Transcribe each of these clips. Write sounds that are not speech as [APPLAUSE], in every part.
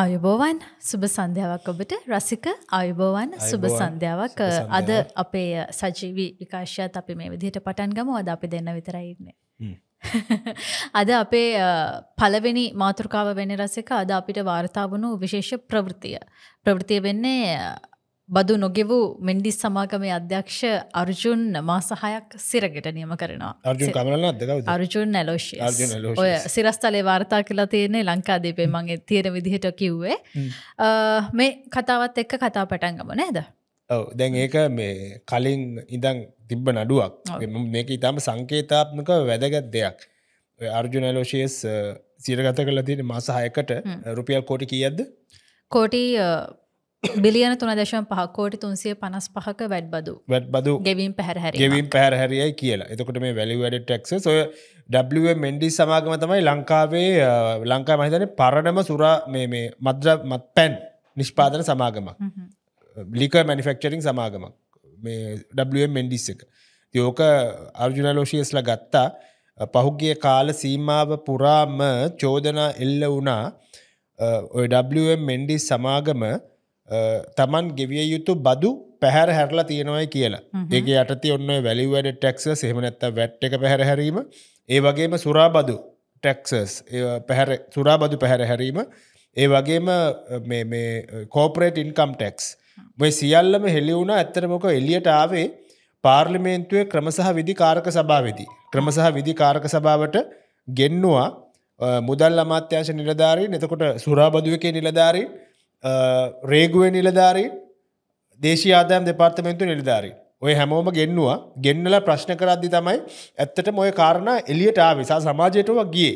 ආයුබෝවන් සුභ සන්ධ්‍යාවක් ඔබට රසික ආයුබෝවන් සුභ සන්ධ්‍යාවක් අද අපේ සජීවී විකාශයත් අපි මේ විදිහට පටන් ගම අද අපි දෙන්න විතරයින්නේ. [LAUGHS] අද අපේ පළවෙනි මාතෘකාව වෙන රසික අද අපිට වාර්තා වුණු විශේෂ ප්‍රවෘතිය. ප්‍රවෘතිය වෙන්නේ බදු නොගෙවූ මෙන්ඩිස් සමාගමේ අධ්‍යක්ෂ අර්ජුන් මාසහයක් සිරගෙට නියම කරනවා අර්ජුන් නැලෝෂය ඔය සිරස්තලේ වාර්තා කලා තියන්නේ ලංකාදීපේ මගේ තියෙන විදිහට කිව්වේ මේ කතාවත් එක්ක කතා පටන්ගම නෑද ඔව දැන් ඒක මේ කලින් ඉඳං තිබ්බ නඩුවක් මේක ඉතාම සංකේතාත්මක වැදගත් දෙයක් අර්ජුනලෝෂයස් සිරගත කලා තියෙන මාසහයකට රුපියල් කෝටි කියද්ද කෝටී බිලියන තුන දශම පහකෝටි තුන්සිය පනස් පහක වැඩ් බදු වැඩ් බදු ගෙවීම් පැහැර ගෙවීම් පැහැරහැරියයි කියලා එතකොට මේ වැලි වැඩ ටක්ස සොය මඩි සමාගම තමයි ලංකාවේ ලංකා මහිතන පරණම සුරා මේ මද්‍ර මත් පැන් නිෂ්පාදන සමාගමක් බ්ලික මනිෆෙක්චරිං සමාගමක් මේ මෙන්ඩිස් එක යෝක අර්ජුනලෝෂියස්ල ගත්තා පහුගිය කාල සීමාව පුරාම චෝදනා එල්ල වුණා ඔය මෙන්ඩිස් සමාගම තමන් ගෙවිය යුතු බදු පැහැර හැරලා තියෙනවයි කියලා ඒක යටති ඔන්න වැලි වැඩ ටෙක්ස හෙමනැත්ත වැට් එක පැහැර හැරීම ඒ වගේම සුරාබදු ටෙක්සස් පැහැර සුරාබදු පැහැර හැරීම ඒ වගේම කෝපරේට ඉන්කම් ටෙක්ස් ඔය සියල්ලම හෙලිවුණ ඇත්තරමක එලියට ආවේ පාර්ලිමේන්තුවේ ක්‍රමසහ විදි කාරක සභාවදී. ක්‍රමසහ විදි කාරක සභාවට ගෙන්නවා මුදල් අමාත්‍යංශ නිලධාරී නතකොට සුරාබදුවකේ නිලධාරී රේගුව නිලධාරී දේශී ආදායම් දෙපාර්තමෙන්තු නිලධාරී ඔය හැමෝම ගෙන්නවා ගෙන්නල ප්‍රශ්න කරද්දි තමයි ඇත්තට මොය කාරණ එලියට විසා සමාජයටව ගිය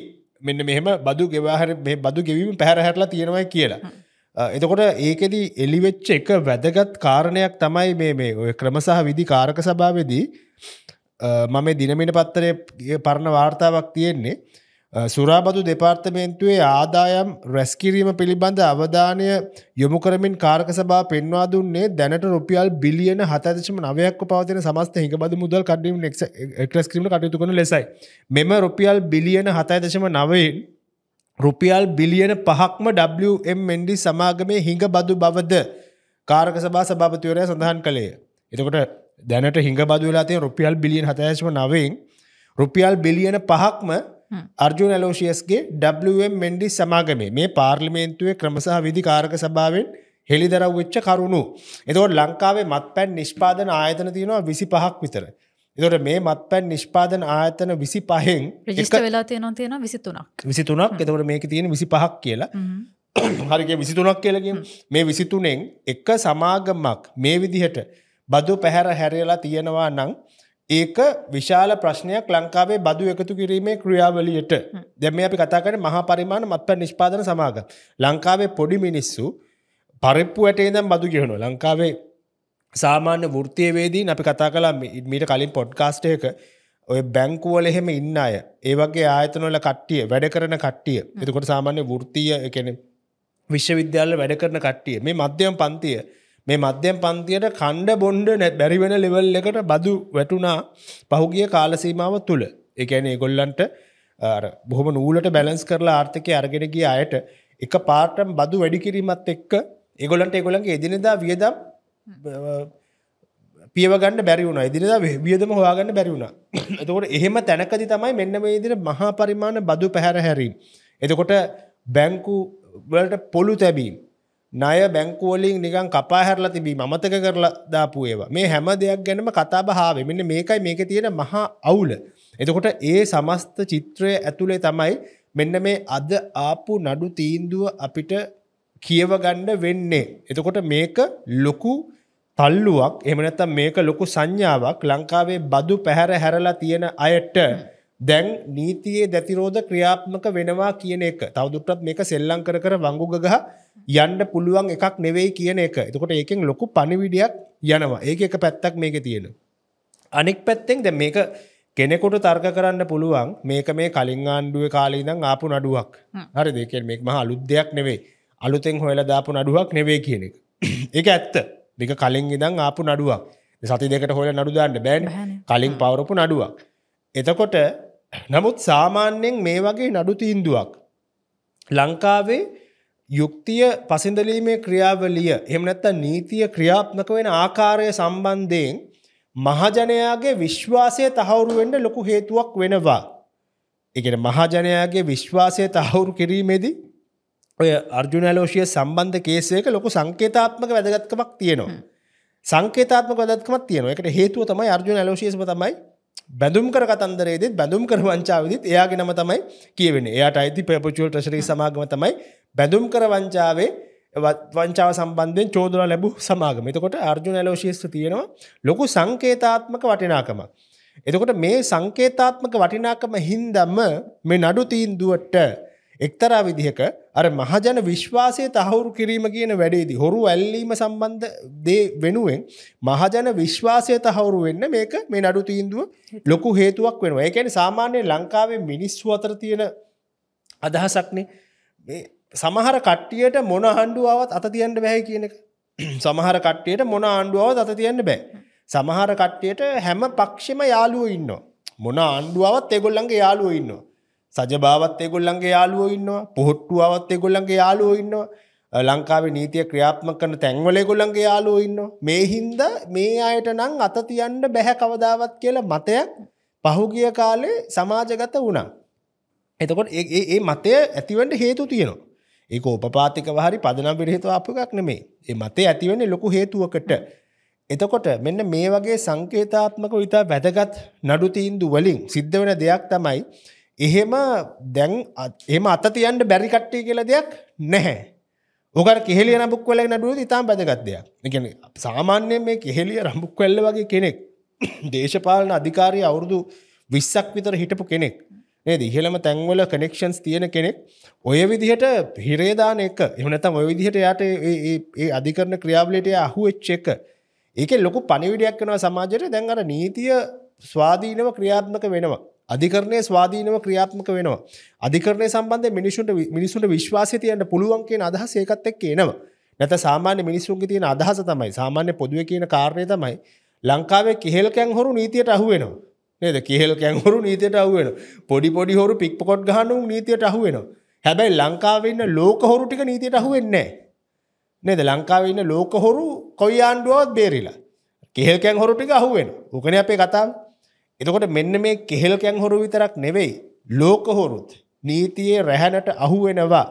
මෙන්න මෙහෙම බදු ගෙවාහර මේ බදු ගෙවීම පැහැරහැරලා තියෙනවයි කියලා එතකොට ඒකෙදී එලිවෙච්ච එක වැදගත් කාරණයක් තමයි මේ මේ ඔය ක්‍රමසහ විදි කාරක සභාවදී මම දිනමිට පත්තරය පරණ වාර්තාවක් තියෙන්නේ සුරාබදු දෙපාර්තමේන්තුවේ ආදායම් රැස්කිරීම පිළිබඳ අවධානය යොමු කරමින් කාර්ක සභා පෙන්වා දුන්නේ දැනට රුපියල් බිලියන හතදශම නවයක් පවතින සමස්ත හිකබද මුදල් කඩීම එක්ලස්කිරීම කටයුතු කරන ලෙසයි. මෙම රුපියල් බිලියන හතයිදශම නවයෙන් රුපියල් බිලියන පහක්ම WMන්ඩ සමාගමේ හිඟ බදු බවද කාරක සභා සභාපතිවරය සඳහන් කළේ. එතකොට දැනට හිඟ බදුලාතය රුපියල් බිලියන හතයශම නවෙන් රුපියල් බිලියන පහක්ම අර්ජුන ලෝෂියස්ගේ ඩම් මෙන්ඩි සමාගමේ මේ පාර්ලිමේන්තුවේ ක්‍රමසහ විධිකාරක සභාවෙන් හෙළිදරව් වෙච්ච කරුණු. එතකොට ලංකාවේ මත්පැන් නිෂ්පාදන ආයතන තියෙනවා විසි පහක් විතර. එතොට මේ මත්පැන් නිෂ්පාදන ආයතන විසි පහෙන් වෙලා තියෙන තියෙන විසිතුනක් විසිතුනක් එතකොට මේක තියෙන විසි පහක් කියලා [COUGHS] හරිගේ විසිතුනක් කියලකින් මේ විසිතුනෙන් එක සමාගමක් මේ විදිහට බදු පැහැර හැරලා තියෙනවා නං ඒක විශාල ප්‍රශ්නයක් ලංකාවේ බදු එකතු කිරීමේ ක්‍රියාවලියට දැම අපි කතාකට මහා පරිමාණ මත්පැ නිෂ්පාදන සමාග ලංකාවේ පොඩි මිනිස්සු පරිප්පු ඇටේ දම් බදු ගෙනු ලංකාවේ සාමාන්‍ය වෘතියවේදී අපි කතා කලා මීට කලින් පොඩ්කාස්ට එක ඔය බැංකුවල එහෙම ඉන්න අය ඒවගේ ආයතනොල කට්ටිය වැඩ කරන කට්ටිය එතකොට සාමාන්‍ය වෘතිය එකන විශ්වවිද්‍යාල වැඩ කරන කට්ටිය මේ මධ්‍යම පන්තිය මේ මධ්‍යම පන්තියට කණ්ඩ බොන්්ඩ නැත් බැරිවෙන ලෙවල් එකට බදු වැටුණා පහුගිය කාලසීමාව තුළ එකැන ගොල්ලන්ට බොහොම නූලට බැලන්ස් කරලා ආර්ථකය අරගෙන ගිය අයට එක පාටම් බදු වැඩිකිරීමත් එක්ක එගොලන්ට එගොලන්ගේ එදිනෙදා වියදම් පියවගන්න බැරිවුණ එදිනෙදා වියදම හොයාගන්න බැරිවුණා [COUGHS] එතකොට එහෙම තැනකදි තමයි මෙන්න මේ දින මහා පරිමාණ බදු පැහැර හැරීම් එතකොට බැංකු වලට පොළු තැබීම් ණය බැංකුවලින් නිකන් කපා හැරලා තිබී මතක කරලා දාපු ඒවා මේ හැම දෙයක් ගැනම කතාබහාාව මෙන්න මේකයි මේක තියෙන මහා අවුල එතකොට ඒ සමස්ත චිත්‍රය ඇතුළේ තමයි මෙන්න මේ අද ආපු නඩු තීන්දුව අපිට කියව ගණ්ඩ වෙන්නේ එතකොට මේක ලොකු තල්ලුවක් එමනැත්තම් මේක ලොකු සංඥාවක් ලංකාවේ බදු පැහැර හැරලා තියෙන අයට දැන් නීතියේ දැතිරෝධ ක්‍රියාත්මක වෙනවා කියන එක තවදුටත් මේක සෙල්ලං කර කර වංගුගහ යන්න පුළුවන් එකක් නෙවෙයි කියන එක එතකොට ඒකෙන් ලොකු පණිවිඩියක් යනවා ඒක එක පැත්තක් මේක තියෙන. අනෙක් පැත්තෙන් දැ මේක කෙනෙකුට තර්ක කරන්න පුළුවන් මේක මේ කලින් ආණ්ඩුව කාලීදං ආපු නඩුවක් හරි දෙක මේක් මහ අලුද්දයක් නෙවේ අලුතෙන් හොල දාපු නඩුවක් නෙවේ කියන එක. ඒක ඇත්ත දෙක කලින් ඉදං ආපු නඩුවක් සති දෙකට හොල නඩුදාන්න බැන් කලින් පවරපු නඩුවක්. එතකොට නමුත් සාමාන්‍යයෙන් මේ වගේ නඩු තීන්දුවක් ලංකාවේ යුක්තිය පසිඳලීමේ ක්‍රියාවලිය එමනැත්ත නීතිය ක්‍රියාත්මක වෙන ආකාරය සම්බන්ධයෙන් මහජනයාගේ විශ්වාසය තහවුරුවෙන්ට ලොකු හේතුවක් වෙනවා. එකෙන මහජනයාගේ විශ්වාසය තහවුරු කිරීමේදී ඔය අර්ජුනලෝෂය සම්බන්ධ කේසයක ලොකු සංකේතාත්මක වැදගත්කමක් තියෙනවා. සංකේතාත්මක වැදත්කමක් තියෙනවා එකට හේතුව තමයි අර්ජුන ලෝෂේම තමයි බැඳුම් කර කතන්දරේදත් බැඳුම් කර වංචාවදත් එයාගේ නම තමයි කියවෙන එයාට අයිති පපචුවල් ට්‍රශරී සමාගම තමයි බැඳුම් කර වංචාවේ වංචාව සම්බන්ධෙන් චෝදන ලැබු සමාගම එතකොට අර්ජුන ලෝශේෂත්‍ර තියෙනවා ලොකු සංකේතාත්මක වටිනාකම. එතකොට මේ සංකේතාත්මක වටිනාකම හින්දම්ම මේ නඩු තීන්දුවට එක්තරා විදිහක අර මහජන විශ්වාසය තහවුරු කිරීම කියන වැඩේදි හොරු ඇල්ලීම සම්බන්ධ දේ වෙනුවෙන් මහජන විශ්වාසය තහවුරු වෙන්න මේක මේ නඩු තීන්දුව ලොකු හේතුවක් වෙනවා ඒකැන සාමාන්‍ය ලංකාවේ මිනිස්සු අතර තියෙන අදහසක්නේ සමහර කට්ටියට මොන හණ්ඩුවාවත් අත තියන්න බැහැ කියනක සමහර කට්ටියට මොන ආණ්ඩුවාවත් අත තියන්න බෑ. සමහර කට්ටියට හැම පක්ෂෙම යාළුවෝ ඉන්නවා. මොන ආණ්ඩුවාවත් ඒගොල්ලන්ගේ යාළුවෝ ඉන්නවා. සජභාවත් ඒගොල්ලන්ගේ යාලුවෝ ඉන්නවා පොහොට්ටුවවත් ඒගොල්ලන්ගේ යාලුවෝ ඉන්නවා ලංකාවේ නීතිය ක්‍රියාත්මක කරන තැන්වල ඒගොල්ලන්ගේ යාලුවෝ ඉන්නවා මේ හින්දා මේ අයට නම් අත තියන්න බැහැ කවදාවත් කියලා මතයක් පහුගිය කාලේ සමාජගත වුණා එතකොට ඒ ඒ මතය ඇතිවෙන්න හේතු තියෙනවා ඒක උපපාතිකව හරි පදනම් පිළිහිතුව අපු එකක් නෙමේ ඒ මතය ඇතිවෙන්නේ ලොකු හේතුවකට එතකොට මෙන්න මේ වගේ සංකේතාත්මක විතා වැදගත් නඩු තීන්දු වලින් සිද්ධ වෙන දෙයක් තමයි එහෙම දැන් එම අත තියන්ට බැරි කට්ටේ කියල දෙයක් නැහැ. ඔකට කෙහෙලිය නබුක් වල නඩුව ඉතාම් බදගත්දයක් එකන සාමාන්‍යයෙන් මේ කෙහෙලිය රම්බුක් කෙල්ල වගේ කෙනෙක් දේශපාලන අධිකාරය අවුරුදු විස්සක් විතර හිටපු කෙනෙක් නේද ඉහළම තැන්වල කනෙක්ෂන්ස් තියෙන කෙනෙක් ඔය විදිහට හිරේදාන එක එමනතම් ඔය විදිහට යට ඒ අධිකරන ක්‍රියාවලට අහුවෙච්ච එක ඒක ලොකු පනිවිඩයක් වෙනවා සමාජයට දැන් අර නීතිය ස්වාධීනව ක්‍රියාත්මක වෙනවා අධිකරණය ස්වාධීනව ක්‍රියාත්මක වෙනවා. අධිකරණය සම්බන්ධ මිනිසුන්ට මිනිසුන්ට විශ්වාසය තියන්න පුළුවන් කියන අදහස ඒකත් එක්ක එනවා. නැත සාමාන්‍ය මිනිසුන්ගේ තියෙන අදහස තමයි සාමාන්‍ය පොදුවේ කියන කාරණය තමයි ලංකාවේ කිහෙල්කැන් හොරු නීතියට අහුවෙනවා. නේද කිහෙල්කැන් හොරු නීතියට අහුවෙන. පොඩි පොඩි හොරු පික්පොට් ගහනුම් නීතියට අහුවෙනවා. හැබැයි ලංකාවෙන්න ලෝක හොරු ටික නීතියට අහුවෙන්නේ නේද ලංකාවෙන්න ලෝක හොරු කොයි ආණ්ඩුවත් බේරිලා. කෙහෙල්කැන් හොරු ටික අහුවෙන. ඕකනේ අපේ කතාව. එතකොට මෙන්න මේ කෙහෙල්කැන් හොරු විතරක් නෙවෙයි ලෝකහොරුත් නීතියේ රැහැනට අහුවෙනවා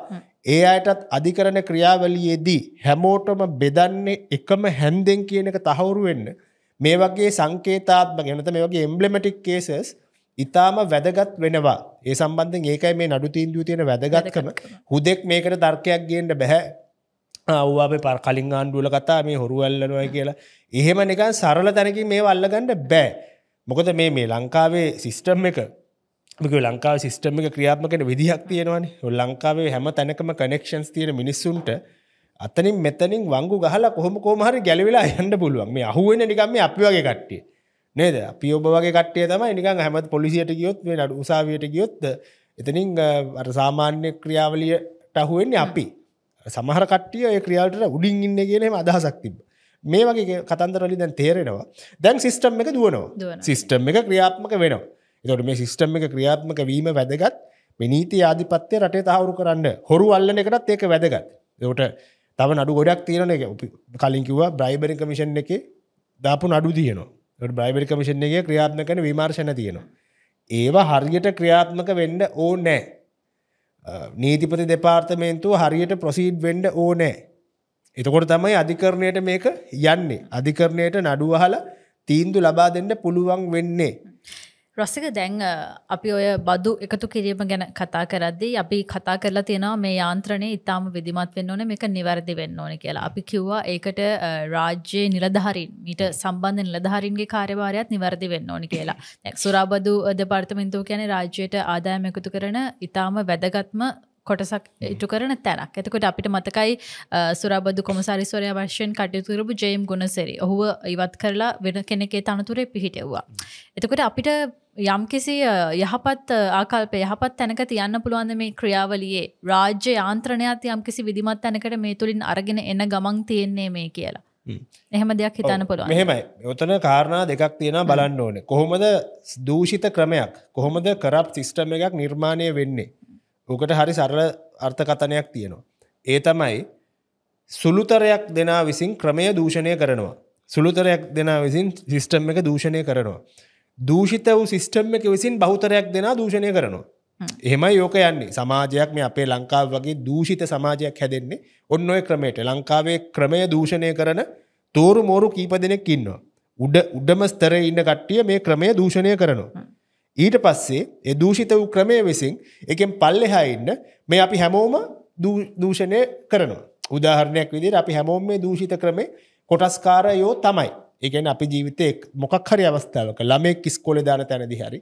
ඒ අයටත් අධිකරණ ක්‍රියාවලියේදී හැමෝටම බෙදන්නේ එකම හැන්දෙන් කියන එක තහවුරු වෙන්න මේ වගේ සංකේතාත්මක නැත්නම් මේ වගේ එම්බ්ලෙමැටික් කේසස් ඉතාම වැදගත් වෙනවා ඒ සම්බන්ධයෙන් ඒකයි මේ නඩු තීන්දුව තියෙන වැදගත්කම හුදෙක් මේකට තර්කයක් ගේන්න බෑ අව්වා අපේ පර කලින් ආණ්ඩුවල කතා මේ හොරු අල්ලනවා කියලා එහෙම නිකන් සරල තැනකින් මේ අල්ලගන්න බෑ මොකද මේ මේ ලංකාවේ සිිස්ටම් එක මක ලංකාව සිිස්ටම එක ක්‍රියාත්මකට විදිහක් තියෙනවානි ලංකාවේ හැම තැනකම කනෙක්ෂන්ස් තියෙන මිනිස්සුන්ට අතනින් මෙතනින් වංගු ගහලා කොහොම කෝමහරි ගැලවෙලා යන්න පුළුවන් මේ අහුවෙන නිකම්ම අපි වගේ කට්ටිය නේද අපි ඔබ වගේ කට්ටය තමයි නිකන් හැමත් පොලිසියට ගියොත් මේ නඩු උසාවියට ගියොත් එතනින් අර සාමාන්‍ය ක්‍රියාවලියට අහුවෙන්නේ අපි සමහර කට්ටිය ඔය ක්‍රියාවට උඩින් ඉන්න කියනෙම අදහසක් තිබ මේ වගේ කතන්දරලින් දැන් තේරෙනවා දැන් සිිස්ටම් එක දුවනවා සිිස්ටම් එක ක්‍රියාත්මක වෙනවා එතොට මේ සිිස්ටම් එක ක්‍රියාත්මක වීම වැදගත් මෙනීති ආධිපත්ය රටේ තහවුරු කරන්න හොරු අල්ලන එකටත් ඒක වැදගත් එවට තව නඩු ගොඩක් තියෙන එක කලින්කිව බ්‍රයිබරි කමිෂන් එක දාපු නඩු තියනවා බ්‍රයිබරි කමිෂන් එක ක්‍රියාත්මකන විමර්ශණ තියෙනවා ඒවා හරියට ක්‍රියාත්මක වෙන්න ඕ නෑ නීතිපති දෙපාර්තමේන්තුව හරියට ප්‍රොසීඩ් වෙන්ඩ ඕ නෑ එතකොට තමයි අධිකරණයට මේක යන්නේ අධිකරණයට නඩුවහල තීන්දු ලබා දෙන්න පුළුවන් වෙන්නේ. රසික දැන් අපි ඔය බදු එකතු කිරීම ගැන කතා කරද්දී අපි කතා කරලා තියෙනවා මේ යාන්ත්‍රණය ඉතාම විදිමත් වෙන්න ඕන මේක නිවැරදි වෙන්න ඕන කියලා. අපි කිව්වා ඒකට රාජ්‍යයේ නිලධාරීන් මීට සම්බන්ධ නිලධාරීන්ගේ කාර්යභාරයත් නිවැරදි වෙන්න ඕන කියලා. දැන් සුරාබදු දෙපාර්තමේන්තුව කියන්නේ රාජ්‍යයට ආදායම එකතු කරන ඉතාම වැදගත්ම කොටසක් ඉටු කරන තැනක් ඇතකොට අපිට මතකයි සුරබදු කොමසාරිස්වරය වශයෙන් කටයුතුරපු ජයම් ගුණසෙරි ඔහුව ඉවත් කරලා වෙන කෙනෙකේ තනතුරේ පිහිටෙව්වා. එතකොට අපිට යම් කිසි යහපත් ආකල්ප යහපත් තැනක තියන්න පුළුවන්ද මේ ක්‍රියාවලියේ රාජ්‍ය යාන්ත්‍රණයත් යම් කිසි විදිමත් තැනකට මේ තුළින් අරගෙන එන්න ගමන් තියෙන්නේ මේ කියලා. එහම දෙයක් හිතන්න පුළුව මෙහෙමයි ඔතන කාරණා දෙකක් තියෙන බලන්න ඕන කොහොමද දූෂිත ක්‍රමයක් කොහොමද කරප් සිිස්ටම එකක් නිර්මාණය වෙන්නේ ඕකට හරි සරල අර්ථකතනයක් තියෙනවා. ඒ තමයි සුළුතරයක් දෙනා විසින් ක්‍රමය දූෂණය කරනවා. සුළුතරයක් දෙනා විසින් සිිස්ටම් එක දූෂණය කරනවා. දූෂිත වූ සිිස්ටම් එක විසින් බහුතරයක් දෙනා දූෂණය කරනවා. එහෙමයි යෝක යන්නේ සමාජයක් මේ අපේ ලංකාව වගේ දූෂිත සමාජයක් හැදෙන්නේ ඔන්න ඔය ක්‍රමයට ලංකාවේ ක්‍රමය දූෂණය කරන තෝරු මෝරු කීප දෙනෙක් ඉන්නවා. උඩ උඩම ස්තරේ ඉන්න කට්ටිය මේ ක්‍රමය දූෂණය කරනවා. ඊට පස්සේ ඒ දූෂිත වූ ක්‍රමය විසින් එකෙන් පල්ලෙහා ඉන්න මේ අපි හැමෝම දූෂණය කරනවා. උදාහරණයක් විදිහට අපි හැමෝම මේ දූෂිත ක්‍රමේ කොටස්කාරයෝ තමයි. ඒ කියන්නේ අපි ජීවිතේ මොකක් හරි අවස්ථාවක ළමෙක් ඉස්කෝලේ දාන තැනදී හරි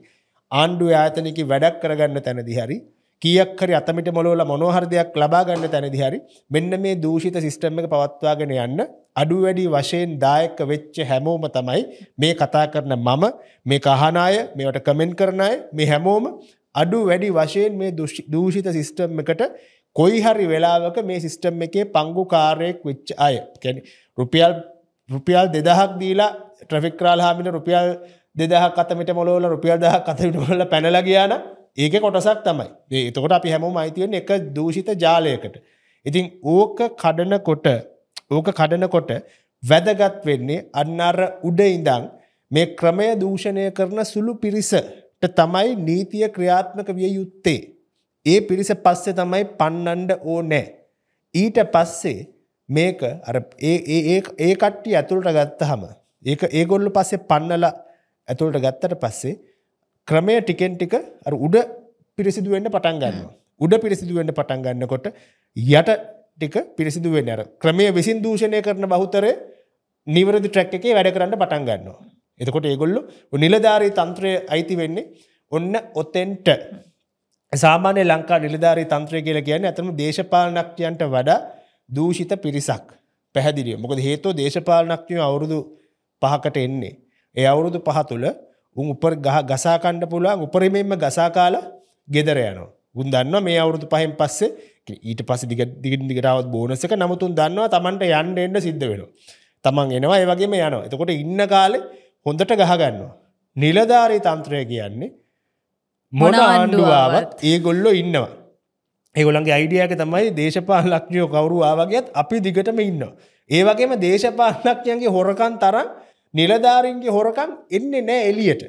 ආණ්ඩුවේ ආයතනයක වැඩක් කරගන්න තැනදී හරි කියක් හරි අතමිට මොලවල මොනෝහරි දෙයක් ලබා ගන්න තැනදී හරි මෙන්න මේ දූෂිත සිස්ටම් එක පවත්වාගෙන යන්න අඩු වැඩි වශයෙන් දායක වෙච්ච හැමෝම තමයි මේ කතා කරන මම මේ කහන අය මේවට කමෙන්ට් කරන අය මේ හැමෝම අඩු වැඩි වශයෙන් මේ දූෂිත සිස්ටම් එකට කොයි හරි වෙලාවක මේ සිස්ටම් එකේ පංගු කාර්යෙක් වෙච්ච අය කැන රුපියල් රුපියල් දෙදහක් දීලා ට්‍රෆික්රාල් හාමිට රුපියල් දෙදහ කතමිට මොලෝල රුපියල් දහ කතමිට මොල පැනලගයාන ඒක කොටසක් තමයි එතකොට අපි හැමෝම අයිතිවෙන එක දූෂිත ජාලයකට ඉතින් ඕක කඩනකොට ඕක කඩනකොට වැදගත් වෙන්නේ අන්නර උඩ ඉඳං මේ ක්‍රමය දූෂණය කරන සුළු පිරිසට තමයි නීතිය ක්‍රියාත්මක විය යුත්තේ ඒ පිරිස පස්සෙ තමයි පන්නන්ඩ ඕ නෑ ඊට පස්සේ මේක අර ඒ කට්ටි ඇතුළට ගත්ත හම ඒ ඒගොල්ලු පස්සේ පන්නල ඇතුළට ගත්තට පස්සේ ක්‍රමය ටිකෙන් ටික උඩ පිරිසිදුවෙන්ට පටන් ගන්න උඩ පිරිසිදුවෙන්ට පටන් ගන්නකොට යට ටික පිරිසිදු වෙන අර ක්‍රමය විසින් දූෂණය කරන බහුතරය නිවරදි ට්‍රැක් එකේ වැඩ කරන්න පටන් ගන්නවා. එතකොට ඒගොල්ලු නිලධාරී තන්ත්‍රය අයිති වෙන්නේ ඔන්න ඔතෙන්ට සාමාන්‍ය ලංකා නිලධාරී තන්ත්‍රය කියලා කියන්නේ ඇතම දේශපාලනක්්‍යයන්ට වඩා දූෂිත පිරිසක් පැහැදිලිය මොකද හේතෝ දේශපාලනක්ඥය අවුරුදු පහකට එන්නේ. ඒ අවුරුදු පහ තුළ උන් උපර ගහ ගසාකණ්ඩ පුළුවන් උපරිමෙන්ම ගසාකාලා ගෙදර යනවා. උන් දන්නවා මේ අවුරුදු පහෙන් පස්සේ ඊට පස්සේ දිග දිගින් දිගටවත් බෝනස් එක නමුත් උන් දන්නවා Tamanට යන්න එන්න සිද්ධ වෙනවා. Taman එනවා ඒ වගේම යනවා. එතකොට ඉන්න කාලේ හොඳට ගහ ගන්නවා. නිලධාරී තන්ත්‍රය කියන්නේ මොන ආණ්ඩුවාවත් ඒගොල්ලෝ ඉන්නවා. ඒගොලන්ගේ අයිඩියක තමයි දේශපාල ලක්ෂියෝ කවරු ආවගේත් අපි දිගටම ඉන්න. ඒවගේම දේශපාලක්ඥයන්ගේ හොරකන් තරන් නිලධාරින්ගේ හොරකම් එන්නේ නෑ එලියට.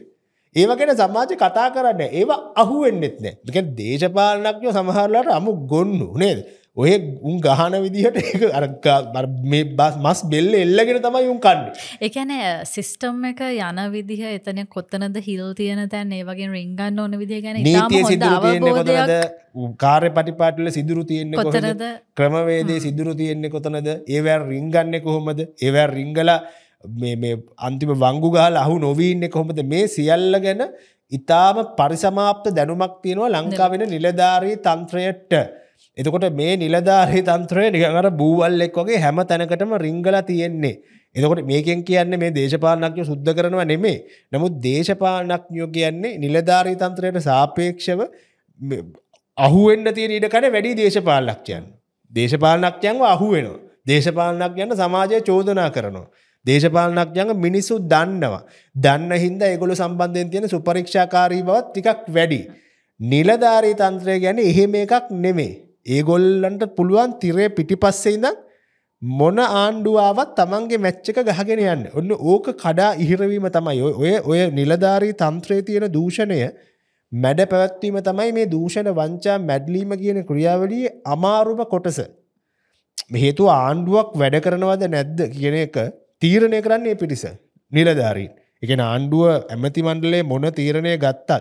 ඒවගෙන සමාජ කතා කරන්න ඒවා අහුවෙන්න්නෙත් නෑ එක දේශපාලනක්ය සමහරලාට අමු ගොන්නු නේද. ඔය උන් ගහන විදිහට අර මස් බෙල්ල එල්ලගෙන තමයි උන් කන්න එකන සිිස්ටම් එක යන විදිහ එතන කොත්තනද හිල් තියන තැන් ඒවගේ රිංගන්න ඕන විදිහ ගැන නීතිය සිදුරද කාරය පටිපාටල සිදුරු තියෙන්නේ කොතනද ක්‍රමවේදේ සිදුරු තියෙන්නේ කොතනද ඒවැ රිංගන්න කොහොමද ඒවැ රිංගලා මේ අන්තිම වංගුගාල අහු නොවීන්නේ කොහොමද මේ සියල්ල ගැන ඉතාම පරිසමාප්ත දැනුමක් තියෙනවා ලංකාවෙන නිලධාරී තන්ත්‍රයට. එතකොට මේ නිලධාරී තන්ත්‍රය නිකර බූවල් එක් වගේ හැම තැනකටම රිංගල තියෙන්නේ. එතකොට මේකෙන් කියන්නේ මේ දේශපාලනඥ සුද්ධ කරනවා නෙමේ. නමුත් දේශපාලනඥයෝ කියන්නේ නිලධාරී තන්ත්‍රයට සාපේක්ෂව අහුවෙන්න තියෙන ඉඩකඩ වැඩි දේශපාලනඥයන්. දේශපාලනඥයන්ව අහුවෙනවා. දේශපාලනඥයන්ට සමාජය චෝදනා කරනවා. දේශපාලනඥයන් මිනිස්සු දන්නවා. දන්න හින්දා ඒගොල්ලෝ සම්බන්ධයෙන් තියෙන සුපරීක්ෂාකාරී බවත් ටිකක් වැඩි. නිලධාරී තන්ත්‍රය කියන්නේ එහෙම එකක් නෙමෙයි. ඒගොල්ලන්ට පුළුවන් තිරේ පිටිපස්සේ ඉඳන් මොන ආණ්ඩුවාවත් තමන්ගේ මැච්ච එක ගහගෙන යන්න. ඔන්න ඕක කඩා ඉහිරවීම තමයි. ඔය ඔය නිලධාරී තන්ත්‍රයේ තියෙන දූෂණය මැඩ පැවැත්වීම තමයි මේ දූෂණ වංචා මැඩ්ලීම කියන ක්‍රියාවලියේ අමාරුම කොටස. හේතුව ආණ්ඩුවක් වැඩ කරනවද නැද්ද කියන එක තීරණය කරන්නේ පිටිස නිලධාරීන් එක ආණ්ඩුව ඇමති මණ්ඩලේ මොන තීරණය ගත්තත්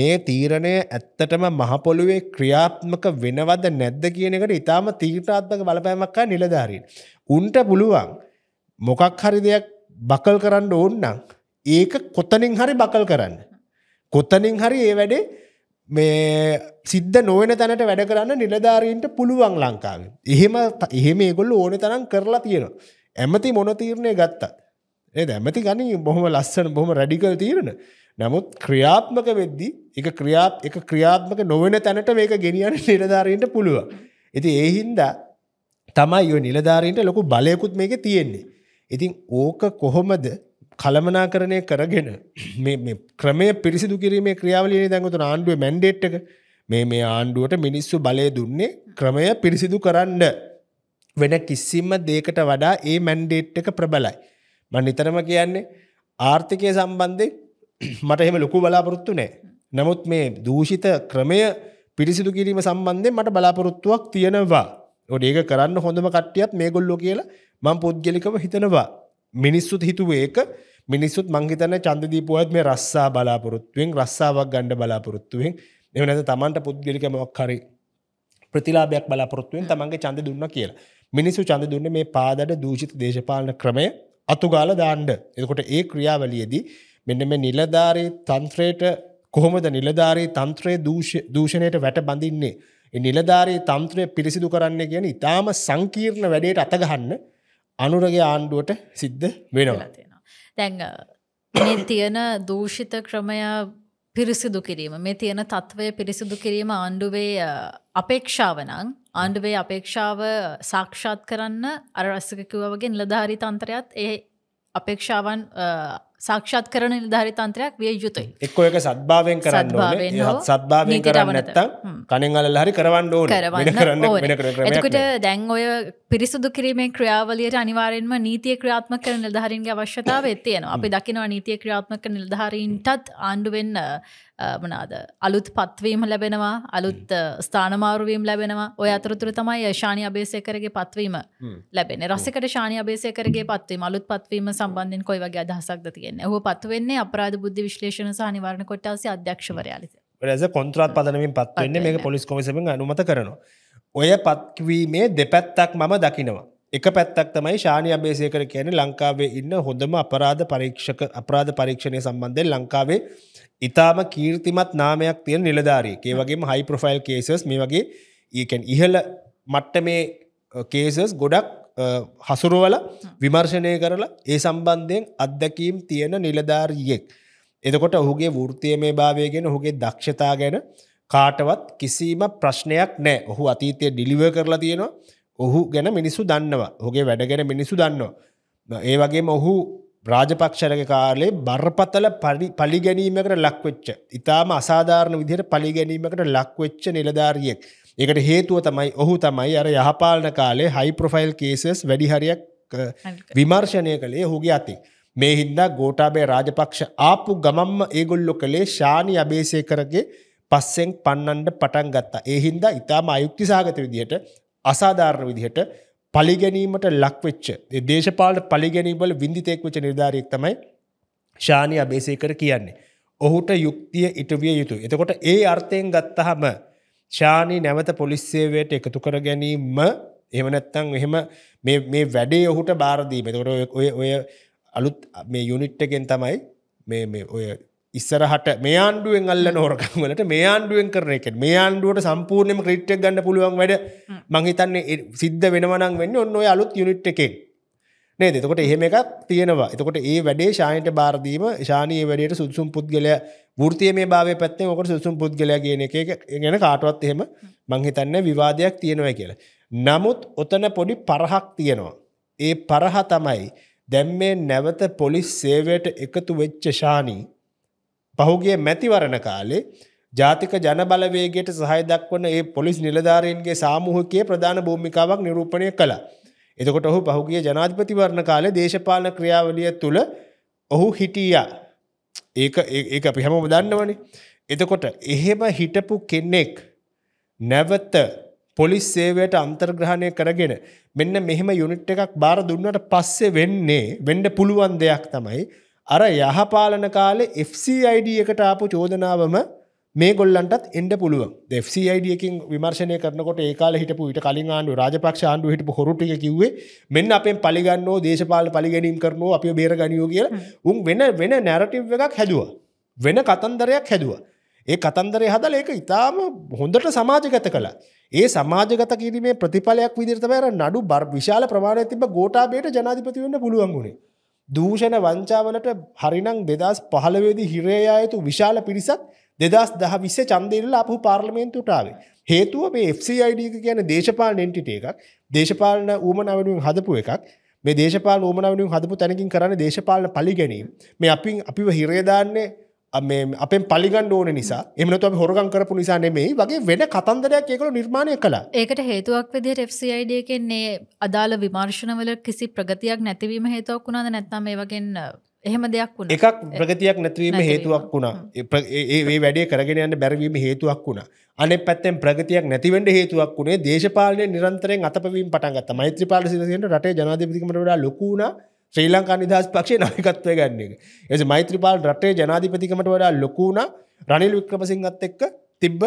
මේ තීරණය ඇත්තටම මහපොළුවේ ක්‍රියාත්මක වෙනවද නැද්ද කියන එකට ඉතාම තීටාත්මක බලපෑමක්කා නිලධාරීන් උන්ට පුළුවන් මොකක් හරි දෙයක් බකල් කරන්න ඕන්නම් ඒක කොතනින් හරි බකල් කරන්න කොත්තනින් හරි ඒ වැඩේ මේ සිද්ධ නොවන තැනට වැඩ කරන්න නිලධාරීන්ට පුළුවන් ලංකාව. එහෙම එහෙම ඒගොල්ල ඕන තරම් කරලා තියෙනවා. ඇමති මොන තීරණය ගත්තත්. ඒ ඇමති ගනී බොහොම ලස්සන බොහොම රැඩිකල් තීරණ නමුත් ක්‍රියාත්මක වෙද්දි එක ක්‍රියාත් එක ක්‍රියාත්මක නොවෙන තැනට මේක ගෙනියන්න නිලධාරීන්ට පුළුව. ඉති ඒහින්දා තමයි ය නිලධාරීන්ට ලොකු බලයකුත් මේක තියෙන්නේ. ඉතින් ඕක කොහොමද කළමනාකරණය කරගෙන ක්‍රමය පිරිසිදු කිරීමේ ක්‍රියාවලිය දැඟතු ආණ්ඩුව මැන්ඩේට්ක මේ මේ ආණ්ඩුවට මිනිස්සු බලය දුන්නේ ක්‍රමය පිරිසිදු කරන්න වෙන කිසිම දේකට වඩා ඒ මැන්ඩේට් එක ප්‍රබලයි. මන් නිතරම කියන්නේ ආර්ථිකය සම්බන්ධය [CLEARS THROAT] මට එහෙම ලොකු බලාපොරොත්තු නෑ. නමුත් මේ දූෂිත ක්‍රමය පිරිසිදු කිරීම සම්බන්ධය මට බලාපොරොත්තුවක් තියෙනවා. ඔඩ ඒක කරන්න හොඳම කට්ටියත් මේ ගොල්ලෝ කියලා මං පුද්ගලිකව හිතනවා. මිනිස්සුත් හිතුව ඒක මිනිස්සුත් මංහිතන චන්දදීපුවත් මේ රස්සා බලාපොරොත්තුවෙන් රස්සාාවක් ගණ්ඩ බලාපොරොත්තුවෙන් එවනැද තමන්ට පුද්ගලිකමක් කරේ ප්‍රතිලාභයක් බලාපොරොත්තුවෙන් තමන්ගේ චන්ද දුන්න කියලා මිනිස්සු චන්ද දුන්න මේ පාදට දූෂිත දේශපාලන ක්‍රමය අතුගාල දාණ්ඩ. එකොට ඒ ක්‍රියාවලියදී මෙන්න මේ නිලධාරී තන්ත්‍රයට කොහොමද නිලධාරී තන්ත්‍රයේ දූෂණයට වැට බඳින්නේ. නිලධාරී තන්ත්‍රය පිරිසිදු කරන්න කියන ඉතාම සංකීර්ණ වැඩේට අතගහන්න අනුරගේ ආණ්ඩුවට සිද්ධ වෙනවා. දැන් තියෙන දූෂිත ක්‍රමය පිරිසිදු කිරීම මේ තියෙන තත්ත්වය පිරිසිදු කිරීම ආණ්ඩුවේ අපේක්ෂාවනං ආණ්ඩුවේ අපේක්ෂාව සාක්ෂාත් කරන්න අරස්සකකිව වගේ නිලධාරි තන්ත්‍රයත් ඒ අපේක්ෂාවන් සාක්ෂත් කරන නිධාරි තන්ත්‍රයක් විය යුතුයි එක්ක එක සත්භාවෙන් කරන්න සත්භාවය කරන්න නැත්තම් කනෙන් අල්ල හරි කරවන්න ඕන කරන්න එකට දැන් ඔය පිරිසුදු කිරීමේ ක්‍රියාවලියට අනිවාරෙන්ම නීතිය ක්‍රියාත්ම කර නිධහරින්ගේ අවශ්‍යතාව ඇත්තියනවා [COUGHS] අපි දකිනවා නීතිය ක්‍රියාත්මක නිල්ධහරීන්ටත් ආණ්ඩුවෙන්න මනාද අලුත් පත්වීම ලැබෙනවා අලුත් ස්ථානමාරුවීම් ලැබෙනවා ඔය අතරතුර තමයි ශානය අභේසයකරගේ පත්වීම ලැබෙන රස්සකට ශානය අභේසයකරගේ පත්වීම අලුත් පත්වීම සම්බන්ධෙන් කොයි වගේ අදහසක් තියෙන හ පත්වවෙන්නේ අපරාධ බුද්ධ විශ්ලේෂණ සහනිවාරණ කොට්ටාසේ අධ්‍යක්ෂවරයාලිත රැස කොන්ත්‍රත් පදනමින් පත්වන්නේ මේ පොලිස් කොමිසම අනුමත කරනවා ඔය පත්වීමේ දෙපැත්තක් මම දකිනවා. එක පැත්තක් තමයි ශානය අභේසයකර කියන ලංකාවේ ඉන්න හොඳම අපරාධ පරීක්ෂක අපරාධ පරීක්ෂණය සම්බන්ධය ලංකාවේ ඉතාම කීර්තිමත් නාමයක් තියෙන නිලධාරී ඒවගේ හයි ප්‍රෆයිල් කේසස් මේ වගේ ඒකැන් ඉහල මට්ට මේ කේසස් ගොඩක් හසුරුවල විමර්ශනය කරලා ඒ සම්බන්ධයෙන් අත්දැකීම් තියෙන නිලධාරියෙක්. එතකොට ඔහුගේ වෘතිය මේ භාවය ගෙන හුගේ දක්ෂතා ගැන කාටවත් කිසිීම ප්‍රශ්නයක් නෑ ඔහු අතීතය ඩිලිව කරලා තියෙනවා ඔහු ගැන මිනිස්සු දන්නවා ඔගේ වැඩගෙන මිනිසු දන්නවා. ඒ වගේ ඔහු රාජපක්ෂරක කාලේ බර්පතල පලිගැනීමකට ලක්වෙච්ච. ඉතාම අසාධාරණ විදිහට පලිගැනීමකට ලක්වෙච්ච නිලධාරියෙක්. එකට හේතුව තමයි ඔහු තමයි අර යහපාලන කාලේ හයි ප්‍රොෆයිල් කේසස් වැඩිහරයක් විමර්ශණය කළේ හුගේ අති. මේ හින්දා ගෝටාබේ රාජපක්ෂ ආපු ගමම්ම ඒගොල්ලො කළේ ශානි අභේසය කරගේ පස්සෙන් පන්නන්ඩ පටන් ගත්තා. ඒ හින්දා ඉතාම අයුක්ති සාගත විදිහට අසාධාරණ විදිහට පලිගැනීමට ලක්වෙච්ච දේශපාලට පලිගැනීමල විින්දිතෙක්වච නිර්ධාරයෙක් තමයි ශානය අභේසයකර කියන්නේ. ඔහුට යුක්තිය ඉටවිය යුතු. එතකොට ඒ අර්ථයෙන් ගත්තහම ශානී නැවත පොලිස්සේවයට එකතු කර ගැනීම එමනැත්තං එහෙම මේ වැඩේ ඔහුට බාරදීම තකොට ඔය ඔය අලුත් මේ යුනිට්ටකෙන් තමයි මේ ඔය ඉස්සරහට මේ ආණ්ඩුවෙන් අල්ල නෝරකං වලට මේ ආණ්ඩුවෙන් කරන එක මේ ආණ්ඩුවට සම්පූර්ණයම ක්‍රිට්ටක් ගන්න පුළුවන් වැඩ මංහිතන්නේ සිද්ධ වෙනවනං වෙන්න ඔන්න ඔය අලුත් යුනිට් එකෙන් නේ දෙතකොට එහෙම එකක් තියෙනවා එතකොට ඒ වැඩේ ශායන්ට බාරදීම ශානය වැඩට සුදුසුම් පුද්ගලය ෘතිය මේ භාව පැත්තේ ඔකට සුසුම් පුද්ගලයා කියන එක ගැන කාටවත් එහෙම මංහිතන්න විවාදයක් තියෙනවා කියලා. නමුත් ඔතන පොඩි පරහක් තියෙනවා. ඒ පරහ තමයි දැම් මේ නැවත පොලිස් සේවයට එකතු වෙච්ච ශානී පහුගේ මැතිවරණ කාලේ ජාතික ජනබලවේගේට සහය දක්වන ඒ පොලිස් නිලධාරයන්ගේ සාමූහකයේ ප්‍රධාන භූමිකාවක් නිරූපණය කළ. එතකොට ඔහු පහුගේ ජනාධපතිවරණ කාලේ දේශපාලන ක්‍රියාවලිය තුළ ඔහු හිටියා. ඒක ඒ අපි හැම දන්නවනේ. එතකොට එහෙම හිටපු කෙන්නෙක් නැවත පොලිස් සේවයට අන්තර්ග්‍රහණය කරගෙන මෙන්න මෙහෙම යුනිට් එකක් බාර දුන්නට පස්සේ වෙන්නේ වෙන්ඩ පුළුවන් දෙයක් තමයි අර යහපාලන කාලේ FCID එකට ආපු චෝදනාවම මේ ගොල්ලන්ටත් එන්ඩ පුළුවන් දෙFCID එකින් විමර්ශනය කරනකොට ඒකාල හිටපු ඊට කලින් ආණ්ඩු රාජපක්ෂ ආණ්ඩු හිටපු හොරුටික කිව්වේ මෙන්න අපෙන් පලිගන්නෝ දේශපාල පලිගැනීම් කරනවා අපි බේර ගනියෝ කියලා උන් වෙන වෙන නැරටිව් එකක් හැදවා වෙන කතන්දරයක් හැදවා ඒ කතන්දරය හදල ඒක ඉතාම හොඳට සමාජගත කළ. ඒ සමාජගත කිරීමේ ප්‍රතිඵලයක් විදිරතවර නඩු බර් විශාල ප්‍රමාණය තිබ ගෝටාබේට ජනාධිපතිවන්න පුළුවන්ගුණේ දූෂණ වංචාවලට හරිනම් දෙදස් පහළවේදි හිරේයා යුතු විශාල පිරිසක් දෙදස් දහ විස්ස චන්දීරල අපහු පාර්ලමේන්තුටාවේ හේතුව මේ FCID කියන දේශපාලන එන්ටිට එකක් දේශපාලන ඌමනවනුවෙන් හදපු එකක් මේ දේශපාල ූමනවනුවෙන් හදපු තැනකින් කරන දේශපාලන පලි ගැනීම මේ අපි අපිව හිරේදාන්නේ අපෙන් පලිගන්න ඕන නිසා එමනතු හොරගන් කරපු නිසා නෙමෙයි වගේ වෙන කතන්දරයක් ඒකළ නිර්මාණය කළ ඒකට හේතුවක් විදිහට FCID කෙන්නේ අදාළ විමර්ශණවල කිසි ප්‍රගතියක් නැතිවීම හේතුවක් වුණාද නැත්නම් ඒ වගෙන් එහෙම දෙයක් වුණ එකක් ප්‍රගතියක් නැතිවීම හේතුවක් වුණා ඒ වැඩේ කරගෙන යන්න බැරවීම හේතුවක් වුණා අනෙ පැත්තෙන් ප්‍රගතියක් නැතිවට හේතුවක් වුණේ දේශපාලය නිරන්තරෙන් අතපවීම පටන්ගත් මෛත්‍රපාල සිදසිට රටේ ජනාධපතිකමට වඩා ලොකුණා ශ්‍රී ලංකා නිදහස් පක්ෂේ නායකත්වය ගන්න එක. එස මෛත්‍රපාල් රටේ ජනාධිපතිකමට වඩා ලොකුණ රනිල් වික්‍රමසිංහත් එක්ක තිබ්බ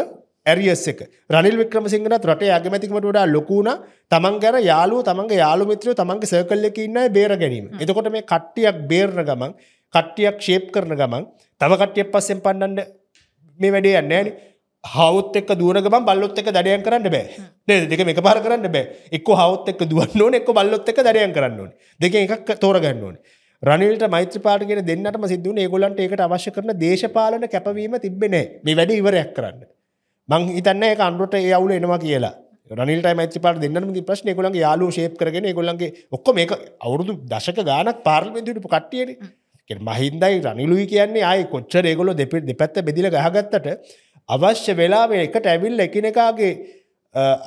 ඇරියස් එක රනිල් වික්‍රමසිංහනත් රටේ අගමැතිකමට වඩා ලොකුණ තමන් ගැර යාලුව තමන්ගේ යාලුමිත්‍රය තමන්ගේ සර්කල්ලෙක ඉන්න බේර ගැනීම. එතකොට මේ කට්ටියක් බේරණ ගමන් කට්ටියක් ශේප් කරන ගමන් තව කට්ටියක් පස්සෙන් පන්නන්න මේ වැඩේ යන්නේන හවත් එක් දුවන ගම බල්ලොත් එක දඩයන් කරන්න බෑ නේද දෙක මේ පාර කරන්න බෑ එක්ක හවත් එක් දුවන්න ඕන එක්ක බල්ලොත් එක දඩයන් කරන්න ඕන දෙක එකක් තෝරගන්න ඕන රනිල්ට මෛත්‍රපාට කියෙන දෙන්නටම සිදුවන ඒගොලන්ට ඒකට අවශ්‍ය කරන දේශපාලන කැපවීම තිබෙනේ මේ වැඩ ඉවරයක් කරන්න මං හිතන්න ඒ අන්ුවට ඒ අවුල එනවා කියලා රනිල්ට මෛත්‍රපාට දෙන්නම ප්‍රශ්න ගොලන් යාලු ශේප කරගෙන ගොල්ලන්ගේ ඔක්කො මේක අවුරුදු දශක ගානක් පාර්ලිමෙන්තුට කට්ටියට මහින්දයි රනිලුයි කියන්නේ ආය කොච්චර ඒගොල දෙප දෙපැත්ත බෙදිල ගහගත්තට අවශ්‍ය වෙලාව එකට ඇවිල් එකනෙකාගේ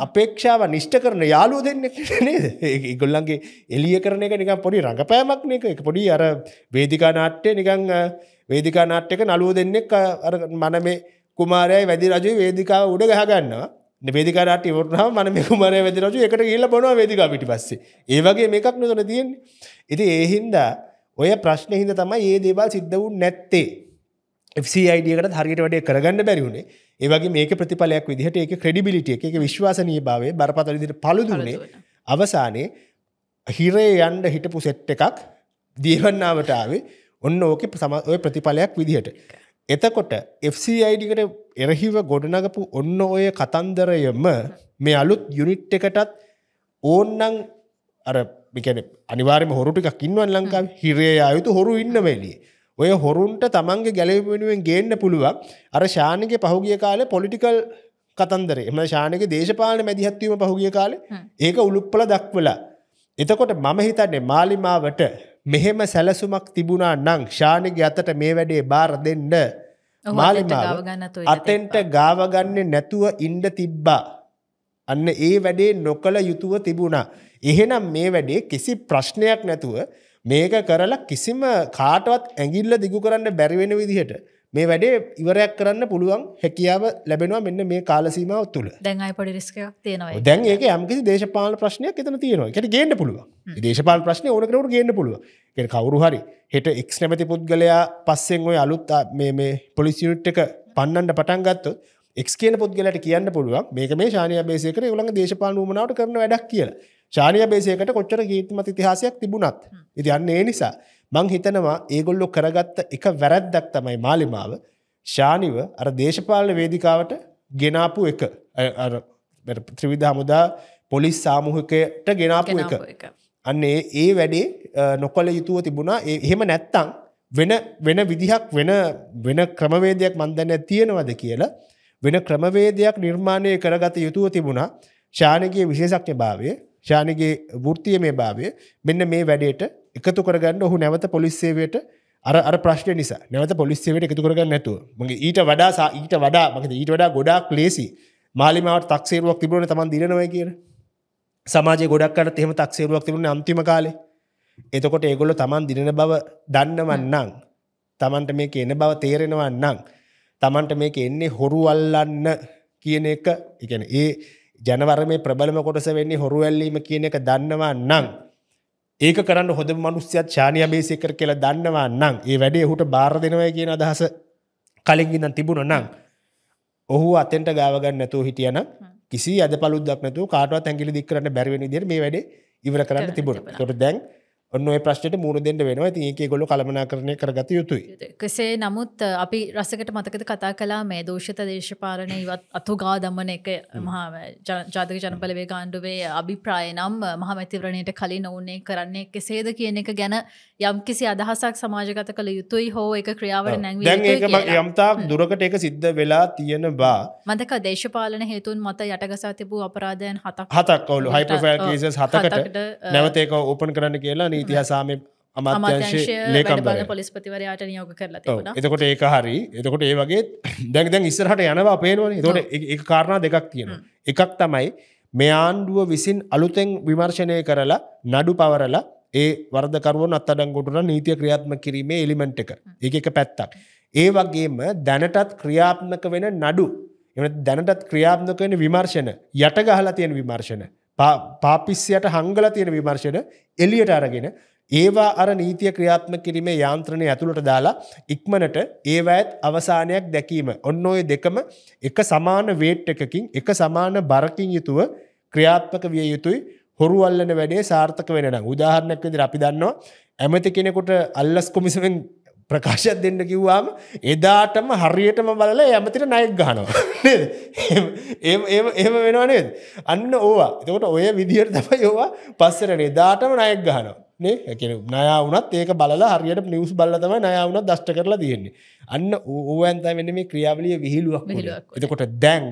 අපේක්ෂාව නිෂ්ට කරන යාලු දෙන්න නේද ඉගොල්ලන්ගේ එලිය කරන එක නිකම් පොඩි රඟපෑමක් නක එක පොඩි අර වේදිකා නාට්‍ය නිකං වේදිකා නාට්‍යක නලුව දෙන්නෙක් මනමේ කුමාරයයි වැදි රජු වේදිකාව උඩ ගහගන්නවා වේදිකාට ඉවරනාව මනම කුමරය වැදි රජු එකට කියල්ල බොනවා වේදිකා පිටි පස්සේ ඒවගේ මේකක් නොතන තියෙන්නේ ඉති ඒහින්දා ඔය ප්‍රශ්නය හිද තමයි ඒ දේවල් සිද්ධ වූ නැත්තේ ෆයිඩියකට හරිට වැඩ කරගන්න බැරිුණේ ඒවගේ මේක ප්‍රතිඵලයක් විදිහට ඒක ක්‍රඩිබිලිටිය එක විශ්වාසනය භාව බරපතලදිට පලුදුන්නේ අවසානයේ හිරේ යන්ඩ හිටපු සෙට් එකක් දීවන්නාවටාවේ ඔන්න ඕක සමඔය ප්‍රතිඵලයක් විදිහට. එතකොට FCIඩිකට එරහිව ගොඩනගපු ඔන්න ඔය කතන්දරයම මේ අලුත් යුනිට් එකටත් ඕන්නං අර මිකැන අනිවාරම හොරුටිකක් ඉන්නවන් ලංකාව හිරේ අයුතු හොරු ඉන්න වෙලියේ ඔය හොරුන්ට තමන්ගේ ගැලව වෙනුවෙන් ගේන්න පුළුවක් අර ශානක පහුගිය කාලේ පොලිටිකල් කතන්දරේ එම ශානක දේශපාලන මැදිහත්වීම පහුගිය කාලේ ඒක උළුප්පල දක්වලා. එතකොට මම හිතන්නේ මාලිමාවට මෙහෙම සැලසුමක් තිබුණා නං ශානක අතට මේ වැඩේ බාර දෙන්න මාලිමාව අතෙන්ට ගාවගන්නේ නැතුව ඉන්ඩ තිබ්බා. අන්න ඒ වැඩේ නොකළ යුතුව තිබුණා. එහෙනම් මේ වැඩේ කිසි ප්‍රශ්නයක් නැතුව මේක කරලා කිසිම කාටවත් ඇගිල්ල දිගු කරන්න බැරිවෙන විදිහට මේ වැඩේ ඉවරයක් කරන්න පුළුවන් හැකියාව ලැබෙනවා මෙන්න මේ කාලසීමාව තුළ දැන්යි පොඩි රිස්ක තියෙනවා දැන් ඒක යම්කිසි දේශපාල ප්‍රශ්නයක් එතන තියෙනවා එකට ගේන්න පුළුව දේශපාල ප්‍රශ්නය ඕනකරට ගේන්න පුළුව කවරු හරි හෙට එක් නැමති පුද්ගලයා පස්සෙන් ඔය අලුත් මේ පොලිසියුට් එක පන්නන්න පටන් ගත්තොත් එක් කියන පුද්ගලට කියන්න පුළුවන් මේක මේ ශානය බේසකර උළඟ දේශපාල ූමනාවට කරන වැඩක් කියලා ශානය බේසයකට කොච්චර ගීතමත ඉතිහාසයක් තිබුණත්. ඉති අන්න ඒ නිසා මං හිතනවා ඒගොල්ලො කරගත්ත එක වැරැද්දක් තමයි මාලිමාව ශානිව අර දේශපාලන වේදිකාවට ගෙනාපු එක ත්‍රවිධ හමුදා පොලිස් සාමුහකයට ගෙනාපු එක. අන්නේ ඒ වැඩේ නොකල යුතුව තිබුණා එහෙම නැත්තං වෙන වෙන විදිහක් වෙන වෙන ක්‍රමවේදයක් මන්දන්න තියෙනවද කියලා වෙන ක්‍රමවේදයක් නිර්මාණය කරගත යුතුව තිබුණා ශානකගේ විශේෂක්්‍ය භාවය ශානගේ වෘත්තියමේ භාවය මෙන්න මේ වැඩේට එකතු කරගන්න ඔහු නැවත පොලිස්සේවයට අර ප්‍රශ්න නිසා නැවත පොලිස්සේවට එකතු කරගන්න නැතුව මගේ ඊට වඩා ඊට වඩා මකද ඊට වඩා ගොඩක් ලේසි මාලිමාවට තක්සේරුවක් තිබුණ තමන් දිරනවයි කියන සමාජ ගොඩක්කට එහෙම තක්සේරුවක් තිබුණ අන්තිම කාලේ එතකොට ඒගොල්ල තමන් දිනන බව දන්නවන්නම් තමන්ට මේක එන්න බව තේරෙනවන්නම් තමන්ට මේක එන්නේ හොරු අල්ලන්න කියන එක එකන ඒ ජනවර මේ ප්‍රබලම කොටස වෙන්නේ හොරු ඇල්ලීම කියන එක දන්නවා නං. ඒක කරන්න හොඳ මනුස්්‍යත් ශානය බේසිකර කියලා දන්නවා නං ඒ වැඩේ හුට බාර දෙනවා කියන අදහස කලින්ගින්නම් තිබුණ නං. ඔහු අතෙන්ට ගාවගන්න නැතුව හිටියන කිසි අද පලුදක් නතු කාටවත් ඇැගිලි දික්රන්න බැරිවෙනි දර මේ වැඩේ ඉවර කරන්න තිබුණ තොට දැන්. ඔන්න ප්‍රශ්ට මුණ දෙන්න වෙනවා තිඒ ගොල කළමනා කරණය කරගත යුතුයි. කෙසේ නමුත් අපි රසකට මතකද කතා කලා මේ දෝෂත දේශපාලනය ඉවත් අතුගා දම්මන එක ජාතක ජනපලවේ ගාණ්ඩුවේ අභිප්‍රායනම් මහමැතිවරණයට කලින් ඔවුන්නේ කරන්නේ කෙසේද කියන එක ගැන යම් කිසි අදහසක් සමාජගත කළ යුතුයි හෝ එක ක්‍රියාවට නැ යම්තාක් දුරකට එක සිද්ධ වෙලා තියෙන බා මතක දේශපාලන හේතුන් මත යටගසා තිබූ අපරාධයන් හතක් හතක් කවලු හයිප හතකට නැවතක ඕපන් කරන්න කියලා ඉතිහාසාමය අමාත්‍යංශය ලේකම්බල පොලිස්පතිවරයාට නියෝග කරලා එතකොට ඒක හරි එතකොට ඒ වගේ දැන් දැන් ඉස්සරහට යනවා පේනවන තොට ඒ කාරණා දෙකක් තියෙනවා එකක් තමයි මේ ආණ්ඩුව විසින් අලුතෙන් විමර්ශනය කරලා නඩු පවරලා ඒ වර්ධකරුවන් අත්තඩංගොටුන නීතිය ක්‍රියාත්ම කිරීමේ එලිමෙන්ට් එක ඒ එක පැත්තක් ඒ වගේම දැනටත් ක්‍රියාත්මක වෙන නඩු එ දැනටත් ක්‍රියාත්මක වෙන විමර්ශන යට ගහලා තියෙන විමර්ශන පාපිස්්‍යයට හංගල තියෙන විමර්ශයට එලියට අරගෙන ඒවා අර නීතිය ක්‍රියාත්ම කිරීමේ යාන්ත්‍රණය ඇතුළට දාලා ඉක්මනට ඒවඇත් අවසානයක් දැකීම ඔන්න ඔය දෙකම එක සමාන වේට් එකකින් එක සමාන බරකින් යුතුව ක්‍රියාත්මක විය යුතුයි හොරු අල්ලන වැඩේ සාර්ථක වෙන උදාහරණයක් විදි අපි දන්නවා ඇමති කෙනෙකුට අල්ලස් කොමිසමෙන් ප්‍රකාශයක් දෙන්න කිව්වාම එදාටම හරියටම බලලා ඇමතිට නයෙක් ගහනවා එම වෙනවා නේද අන්න ඕවා එතකොට ඔය විදිහට තමයි යෝවා පස්සරන එදාටම නයෙක් ගහනවා නේ නයා වනත් ඒක බල හරියට නිවස් බල තම නයා වනත් දෂ්ට කරලා තියෙන්නේ අන්න ඕඇන්ත වෙන මේ ක්‍රියාවලිය විහිලුවක් එතකොට දැන්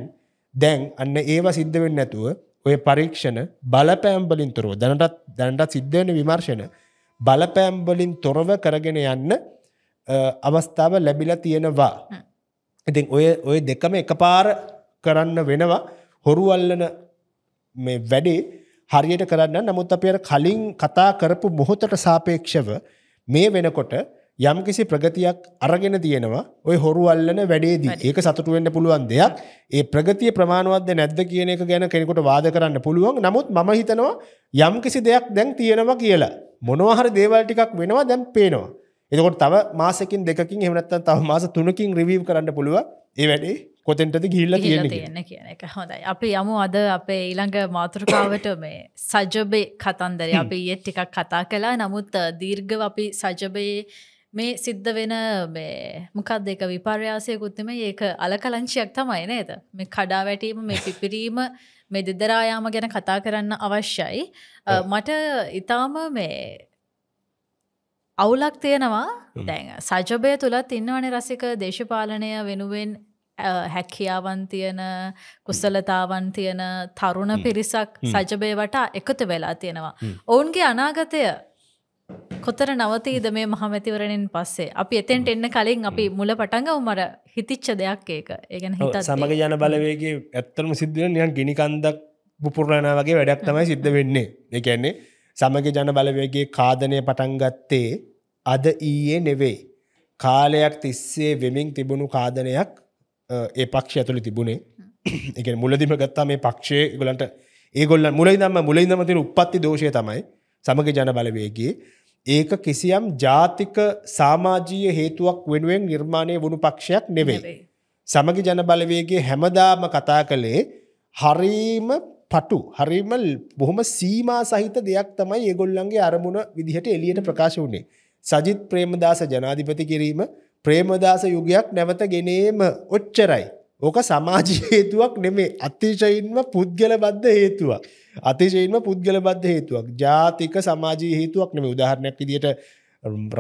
දැන් අන්න ඒවා සිද්ධ වෙන්න ඇතුව ඔය පරීක්ෂණ බලපෑම්බලින් තොරව දැනටත් දැනටත් සිද්ධ වෙන විමර්ශන බලපෑම්බලින් තොරව කරගෙන යන්න අවස්ථාව ලැබිලා තියෙනවා. ඉතින් ඔය ඔය දෙකම එකපාර කරන්න වෙනවා හොරුවල්ලන මේ වැඩේ හරියට කරන්න නමුත් අප කලින් කතා කරපු මොහොතට සාපේක්ෂව මේ වෙනකොට යම්කිසි ප්‍රගතියක් අරගෙන තියෙනවා ඔය හොරු අල්ලන වැඩේදී ඒක සතුටු වෙන්න පුළුවන් දෙයක් ඒ ප්‍රගතිය ප්‍රමාණවත්ද නැද්ද කියන එක ගැන කෙනෙකුට වාද කරන්න පුළුවන් නමුත් මම හිතනවා යම්කිසි දෙයක් දැන් තියෙනවා කියලා මොනවා හරි දේවල් ටිකක් වෙනවා දැන් පේනවා එතකොට තව මාසකින් දෙකින් එහෙම නැත්නම් තව මාස 3කින් රිවීව් කරන්න පුළුවන් ඒ වැඩේ කොතෙන්ටද ගිහිල්ලා තියෙන්නේ කියන කියන එක හොඳයි. අපි යමු අද අපේ ඊළඟ මාතෘකාවට මේ සජබේ කතන්දරය අපි ඊයේ ටිකක් කතා කළා. නමුත් දීර්ඝව අපි සජබේ මේ සිද්ධ වෙන මේ මොකක්ද ඒක විපර්යාසයකුත් නෙමෙයි ඒක අලකලංචියක් තමයි නේද? මේ කඩා වැටීම මේ පිපිරීම මේ දෙදරායාම ගැන කතා කරන්න අවශ්‍යයි. මට ඊටාම මේ අවුලක් තියෙනවා දැන් සජබය තුළත් ඉන්නවන රසික දේශපාලනය වෙනුවෙන් හැක්කියාවන් තියෙන කුස්සලතාවන් තියෙන තරුණ පිරිසක් සජබය වටා එකතු වෙලා තියෙනවා. ඔවුන්ගේ අනාගතය කොතර නවතීද මේ මහමැතිවරණෙන් පස්සේ අපි එතෙන්ට එන්න කලින් අපි මුල පටඟව මර හිතිච්ච දෙයක් ඒක ඒගැන හිත සමඟ ජන බලවේගේ ඇත්තරම සිද්ධුව නියන් ගිනිකන්දක් බුපුරණ වගේ වැඩක් තමයි සිද්ධ වෙන්නේ එකන්නේ සමග ජන බලවේගේ කාදනය පටන්ගත්තේ අද ඊයේ නෙවෙයි. කාලයක් තිස්සේ වෙමින් තිබුණු කාදනයක් ඒ පක්ෂ ඇතුළි තිබුණේ එක මුලදිම ගත්තා මේ පක්ෂය ගොලන්ට ඒගොල්ල මුලයි දම්ම මුලයි දමතින උපත්ති දෝෂය තමයි සමග ජන බලවේගේ ඒක කිසියම් ජාතික සාමාජීය හේතුවක් වෙනුවෙන් නිර්මාණය වුණු පක්ෂයක් නෙවෙයි. සමග ජන බලවේගේ හැමදාම කතා කළේ හරීම පටු හරිම බොහොම සීමා සහිත දෙයක් තමයි ඒගොල්ලන්ගේ අරමුණ විදිහට එලියට ප්‍රකාශ වුණේ සජිත් ප්‍රේමදාස ජනාධිපති කිරීම ප්‍රේමදාස යුගයක් නැවත ගෙනීම ඔච්චරයි. ඕක සමාජ හේතුවක් නෙමේ අතිශයින්ම පුද්ගල බද්ධ හේතුවක්. අතිශයින්ම පුද්ගල බද්ධ හේතුවක් ජාතික සමාජී හේතුවක් නෙම උදාහරණයක් විදිට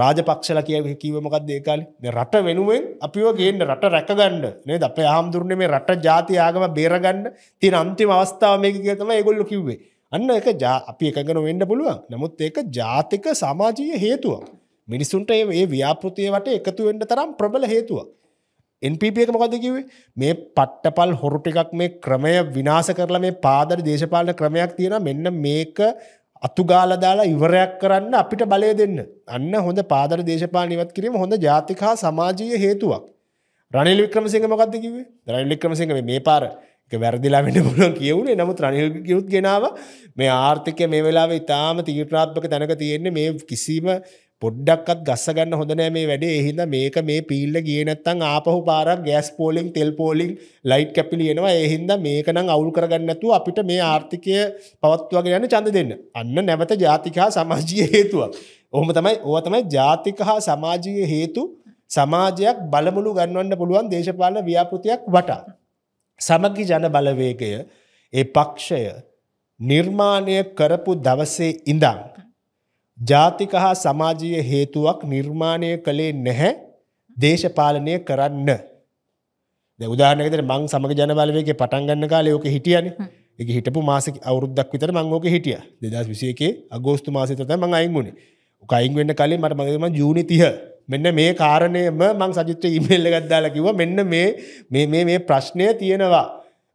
රාජපක්ෂල කිය කිවමකක්ද ඒකාල රට වෙනුවෙන් අපිව ගේන්න රට රැකගන්න නේද අපේ හාමුදුරන මේ රට ජාති ආගම බේරගන්න තින අන්තිම අවස්ථාව මේක තම ඒගොල්ලු කිව්වේ. අන්න එක ජා අපි එකගන වෙන්න පුළුවන් නමුත් ඒක ජාතික සමාජීය හේතුවක්. මිනිස්සුන්ට ඒ ව්‍යාපෘතිය වට එකතුවෙන්ට තරම් ප්‍රබල හේතුවක්. NPP එක මොකද කිවේ මේ පට්ටපල් හොරු ටිකක් මේ ක්‍රමය විනාස කරලා මේ පාදර දේශපාලන ක්‍රමයක් තියෙන මෙන්න මේක අතුගාලදාලා ඉවරයක් කරන්න අපිට බලය දෙන්න. අන්න හොඳ පාදර දේශපාල නිවත් කිරීම හොඳ ජාතික හා සමාජීය හේතුවක්. රනිල් වික්‍රමසිංහ මොකක්ද කිවේ රනිල් වික්‍රමසිංහ මේ පාර වැරදිලා වෙන්න පුළුවන් කියවුණේ නමුත් රනිල් කිරුත් ගෙනාව මේ ආර්ථිකය මේ වෙලාවේ ඉතාම තීරණාත්මක තැනක තියෙන්නේ මේ කිසිම පොඩ්ඩක්වත් ගස්ස ගන්න හොඳ නෑ මේ වැඩේ එහිද මේක මේ පිල්ල ගිය නැත්තං ආපහු පාරක් ගෑස් පෝලිං තෙල් පෝලිං ලයිට් කැපිලියෙනවා එහින්ද මේකනම් අවුල් කරගන්නතු අපිට මේ ආර්ථිකය පවත්වගෙන යන චන්ද දෙන්න. අන්න නැවත ජාතිකා සමාජීය හේතුවක්. ඔහොම තමයි ඕව තමයි ජාතික හා සමාජීය හේතු සමාජයක් බලමුළු ගන්නවන්න පුළුවන් දේශපාලන ව්‍යාපෘතියක් වටා. සමගි ජන බලවේගය ඒ පක්ෂය නිර්මාණය කරපු දවසේ ඉඳං. ජාතික හා සමාජීය හේතුවක් නිර්මාණය කළේ නැහැ දේශපාලනය කරන්න. උදාහනකට මං සමග ජනබලවගේ පටන්ගන්න කාලයෝක හිටියන එක හිටපු මාසක අවුරුද්දක් විතර මංගෝක හිටිය දෙදස් විසියකේ අගෝස්තු මාසතත මං අයිංගුණේ උකයිංවෙන්න කලේ මට මගේම ජූනිතිහ මෙන්න මේ කාරණයම මං සජිත්‍ර ඉමල්ල ගත්දාලකිව මෙන්න මේ මේ ප්‍රශ්නය තියෙනවා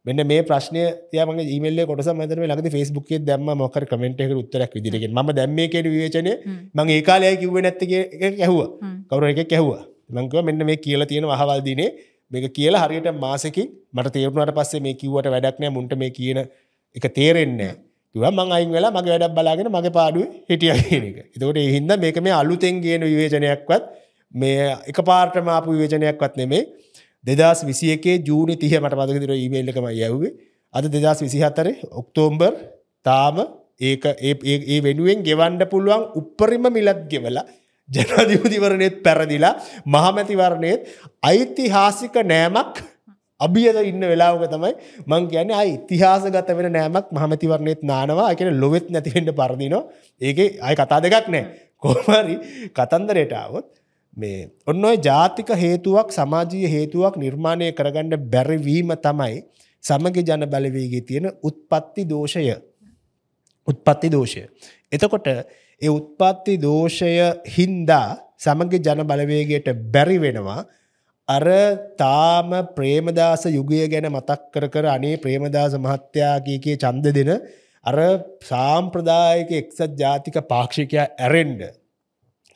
මෙන්න මේ ප්‍රශ්නය යම ීමල කොට මතන ලද ෆස්බුක් දැම මොක කමෙන්ටක උත්තරක් විදිරෙන ම දැම්ම කට විවචන මං ඒකාලය කිව්ව නැත්තගේ ඇහුව කවර එක කැහවා මංකව මෙන්න මේ කියලා තියෙන අහවල්දිනේ මේක කියලා හරියට මාසකින් මට තේරුණට පස්සේ මේ කිව්වට වැඩක්නෑ මුන්ට මේ කියන එක තේරෙන්නේ කිව මං අයින් වෙලා මගේ වැඩක් බලාගෙන මගේ පාඩුව හිටිය කියන එක එතකොට එහින්ද මේක මේ අලුතෙන් ගේන විවේචනයක්වත් මේ එක පාර්ටම අපපු විවේචනයක්වත් නෙමේ දෙදස් විසියකේ ජූනි තිය මට මතකදිර ඊමේල්ලකම යැව්වේ අද දෙදස් විසිහත්තරේ ඔක්තෝම්බර් තාම ඒ ඒ වෙනුවෙන් ගෙවන්ඩ පුළුවන් උපරිම මිලත් ගෙවලා ජනධිපතිවරණයත් පැරදිලා මහමැතිවරණයත් අයිතිහාසික නෑමක් අභියද ඉන්න වෙලාවක තමයි මං කියන අයි ඉතිහාසගත වෙන නෑමක් මහමැතිවරණයත් නානවා කියෙන ලොවෙත් නැතිවෙන්ට පරදිනවා ඒගේ අයි කතා දෙකක් නෑ කොහමරි කතන්දරයටාවත් මේ ඔන්න ඔය ජාතික හේතුවක් සමාජීය හේතුවක් නිර්මාණය කරගන්න බැරිවීම තමයි සමග ජන බලවේගේ තියෙන උත්පත්ති දෝෂය උත්පත්ති දෝෂය. එතකොට ඒ උත්පත්ති දෝෂය හින්දා සමග ජන බලවේගයට බැරි වෙනවා අර තාම ප්‍රේමදාස යුගය ගැන මතක් කර කර අනේ ප්‍රේමදාස මහත්තයාගේ කිය චන්ද දෙන අර සාම්ප්‍රදායක එක්සත් ජාතික පාක්ෂිකයා ඇරෙන්ඩ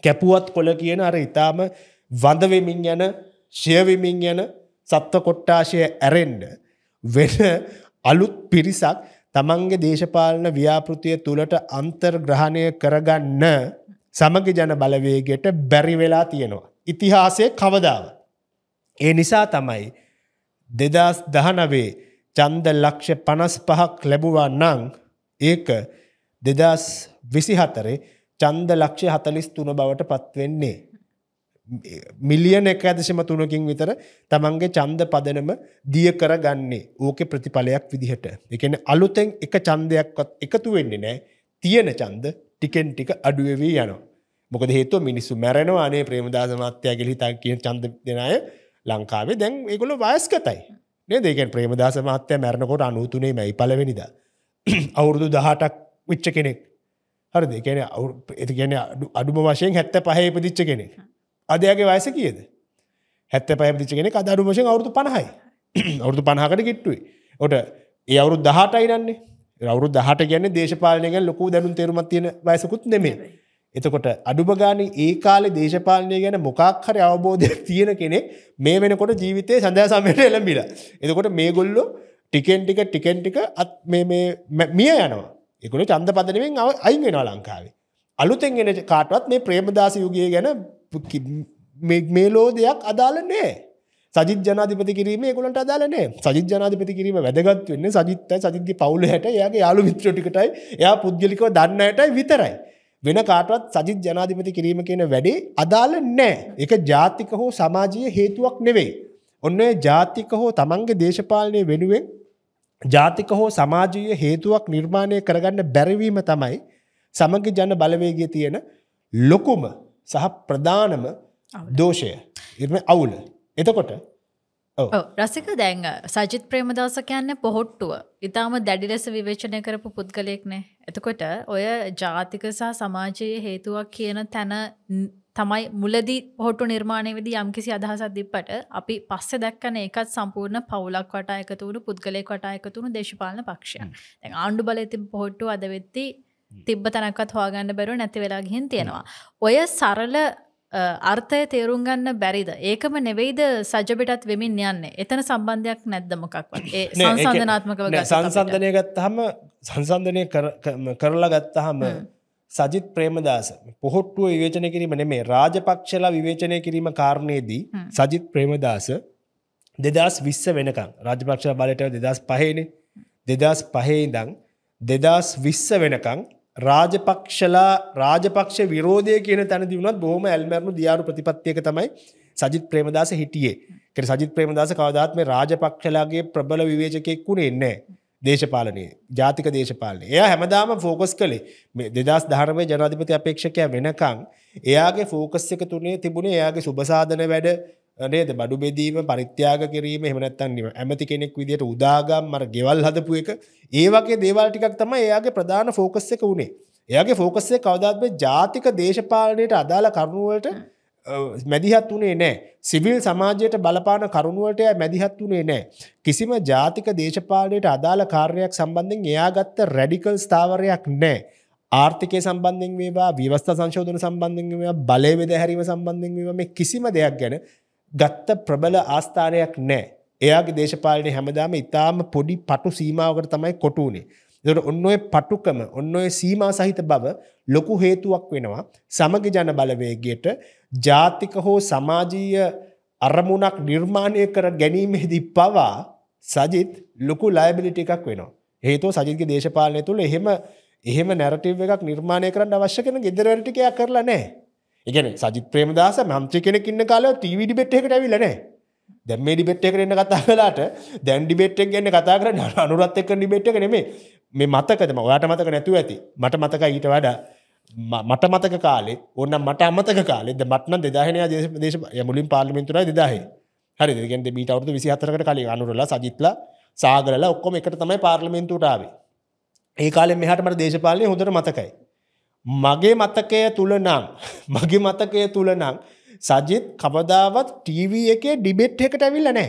කැපුවත් කොළ කියන අර ඉතාම වඳවෙමින් යන ශයවිමින් යන සත්ව කොට්ටාශය ඇරෙන්ඩ වෙන අලුත් පිරිසක් තමන්ගේ දේශපාලන ව්‍යාපෘතිය තුළට අන්තර්ග්‍රහණය කරගන්න සමග ජන බලවේගයට බැරි වෙලා තියෙනවා. ඉතිහාසය කවදාව. ඒ නිසා තමයි දෙදස් දහනවේ චන්ද ලක්ෂ පනස් පහක් ලැබුවා නං ඒක දෙදස් විසිහතරේ චන්ද ලක්ෂ හතලිස් තුන බවට පත්වෙන්නේ. මිලියන එක ඇදශම තුනකින් විතර තමන්ගේ චන්ද පදනම දිය කර ගන්නේ ඕක ප්‍රතිඵලයක් විදිහට. එකන අලුතෙන් එක චන්දයක්වත් එකතු වෙන්නේ නෑ තියෙන චන්ද ටිකෙන් ටික අඩුවවී යනවා. මොකද හේතුව මිනිස්සු මැරෙනවා අනේ ප්‍රේමදාස මත්‍යයාගේ හිතා කියන චන්ද දෙනය ලංකාවේ දැන් ඒගොල වයස්කතයි. නේ දෙකෙන් ප්‍රේමදාස මත්‍යය මැරණකොට අනුතුනේ මැයි පලවෙනිද. [CLEARS THROAT] අවුරුදු දහටක් විච්ච කෙනෙක් හරි දෙකන ඇති ගැන අඩුම වශයෙන් හැත්ත පහහි පදිච්ච කෙනෙ. අදයාගේ වයස කියද. හැත්ත පහ පදිච්ච කෙනෙ අදරු වශයෙන් අවුතු පණහයි [CLEARS THROAT] අවුතු පණහකට කිට්ටුයි. ඔට ඒ අවුරු දහටයි නන්නේ රවරු දහට ගැන දේශපාලනය ගැන ලොකු දැනුම් තේරුමත් තියෙන වයසකුත් නෙමේ. එතකොට අඩුමගාන ඒ කාලේ දේශපාලනය ගැන මොකාක්හර අවබෝධයක් [LAUGHS] තියෙන කෙනෙ මේ වෙනකොට ජීවිතය සඳහා සමයට එළඹිලා. එතකොට මේගොල්ලෝ ටිකෙන්ටික ටිකෙන්ටික අත් මිය යනවා. එකළු චන්ද පදනමෙන් අයින් වෙනවා ලංකාවේ. අලුතෙන් එන කාටවත් මේ ප්‍රේමදාස යුගය ගැන මේලෝ දෙයක් අදාළ නෑ. සජිත් ජනාධිපති කිරීම ගොලට අදාලනේ සජිත් ජනාධිපති කිරීම වැදගත් වෙන්න සජිත්තයි සජිත්ගේ පවුල හැට යාගේ යාලු මිත්‍රටිකටයි එයා පුද්ගලිකව දන්නයටයි විතරයි. වෙන කාටවත් සජිත් ජනාධිපති කිරීම කියන වැඩේ අදාළ නෑ. එක ජාතික හෝ සමාජීය හේතුවක් නෙවෙයි. ඔන්න ජාතික හෝ තමන්ගේ දේශපාලනය වෙනුවෙන් ජාතික හෝ සමාජීය හේතුවක් නිර්මාණය කරගන්න බැරිවීම තමයි සමග ජන බලවේගය තියෙන ලොකුම සහ ප්‍රධානම දෝෂය එම අවුල එතකොට රසික දැන් සජිත් ප්‍රේමදවසකයන්න පොහොට්ටුව ඉතාම දැඩිලෙස විවේචනය කරපු පුද්ගලයෙක් නෑ එතකොට ඔය ජාතික සහ සමාජයේ හේතුවක් කියන තැන තමයි මුලදි හොටු නිර්මාණයවිදි යම්කිසි අදහසත් දිප්පට අපි පස්සෙ දක්කන එකත් සම්පූර්ණ පවුලක් වට එකතුවුණු පුද්ගලය කොට එකතුුණු දේශපාලන පක්ෂයන් තැන් ආණ්ඩු බලතින් පොට්ටු අද වෙත්ති තිබ්බ තනක්වත් හවාගන්න බැරු නැති වෙලා ගිහින් තියෙනවා. ඔය සරල අර්ථය තේරුම් ගන්න බැරිද ඒකම නෙවෙයිද සජබිටත් වෙමින් යන්නේ එතන සම්බන්ධයක් නැද්දමකක් ඒ සංසන්ධනාත්මකව සංසන්ධනය ගත්තහම සංසන්ධනය කරලා ගත්තහම සජිත් ප්‍රේමදාස පොහොට්ටුව විවේචනය කිරීම නෙමේ රාජපක්ෂලා විවේචනය කිරීම කාරණයේදී සජිත් ප්‍රේමදාස දෙදස් විස්ස වෙනකං රාජපක්ෂ බලට දෙදස් පහේනේ දෙදස් පහේදං දෙදස් විස්ස වෙනකං රාජපක්ෂලා රාජපක්ෂ විරෝධය කියන තැනදි වුණත් බොහොම ඇල්මැරණු දියාරු ප්‍රතිපත්තියක තමයි සජිත් ප්‍රේමදාස හිටියේ කෙන සජිත් ප්‍රේමදාස කවදාත්ම රාජපක්ෂලාගේ ප්‍රබල විවේචකෙක් වුණේ එන්නේ. දේශපාලනයේ ජාතික දේශපාලන එය හැමදාම ෆෝකස් කළේ දෙදස් ධර්මය ජනාධිපති අපේක්ෂකය වෙනකං එයාගේ ෆෝකස් එක තුනේ තිබුණේ එයාගේ සුභසාධන වැඩ නේද බඩු බෙදීම පරිත්‍යාග කිරීම හෙමනැත්තන් ඇමති කෙනෙක් විදිට උදාගම් මර ගෙවල් හදපු එක ඒවගේ දේවල් ටිකක් තම එයාගේ ප්‍රධාන ෆෝකස් එක වුණේ එයාගේ ෆෝකස්සේ කවදත්ම ජාතික දේශපාලනයට අදාළ කරුණුවලට මැදිහත් වනේ නෑ සිවිල් සමාජයට බලපාන කරුණුවටය මැදිහත් වනේ නෑ කිසිම ජාතික දේශපාලයට අදාළ කාර්යක් සම්බන්ධෙන් එයාගත්ත රැඩිකල් ස්ථාවරයක් නෑ ආර්ථිකය සම්බන්ධෙන් වේවා විවස්ථ සංශෝධන සම්බන්ධෙන් බලයවෙද හැරීම සම්බන්ධෙන් වීම මේ කිසිම දෙයක් ගැන ගත්ත ප්‍රබල ආස්ථානයක් නෑ එයාගේ දේශපාලනය හැමදාම ඉතාම පොඩි පටු සීමාවකට තමයි කොටුනේ දොට ඔන්න ඔය පටුකම ඔන්න ඔය සීමා සහිත බව ලොකු හේතුවක් වෙනවා සමග ජන බලවේගයට ජාතික හෝ සමාජීය අරමුණක් නිර්මාණය කර ගැනීමෙහිදී පවා සජිත් ලොකු ලයිබිලිටි එකක් වෙනවා. හේතු සජිත්ගේ දේශපාලනය තුළ එහෙම එහෙම නැරටව් එකක් නිර්මාණය කරන්න අවශ්‍ය කෙන ගෙදරවැටිකයක් කරලා නෑ. එකන සජිත් ප්‍රේමදස මම්ත්‍රි කෙනෙක් ඉන්න කාලව ටීවිඩි බෙට්ෙකට ඇවිලනෑ. දැම් මේ ඩිබෙට් එක එන්න කතා කලාට දැන් ඩිබෙට් එක ගැන්න කතා කරන්න අනුරත් එක්ක ඩිබෙට් එක නෙමේ මේ මතකදම ඔයාට මතක නැතුව ඇති මට මතක ඊට වඩා මට මතක කාලෙ ඔන්න මට අමතක කාලෙද මටන දෙදාහනය දේශ දේශ මුලින් පාලිමිතුරයි දෙදාහ හරි දෙගෙන් මීට අවුතු විසිහතරකට කලින් අනුරල සජිත්ල සාගරල ඔක්කොම එකට තමයි පාර්ලිමින්තුටාවේ ඒ කාලෙ මෙහට මට දේශපාලය හොඳට මතකයි. මගේ මතකය තුළ නම් [LAUGHS] මගේ මතකය තුළ නම් සජිත් කවදාවත් ටීව එකේ ඩිබෙට් එකට ඇවිල්ල නෑ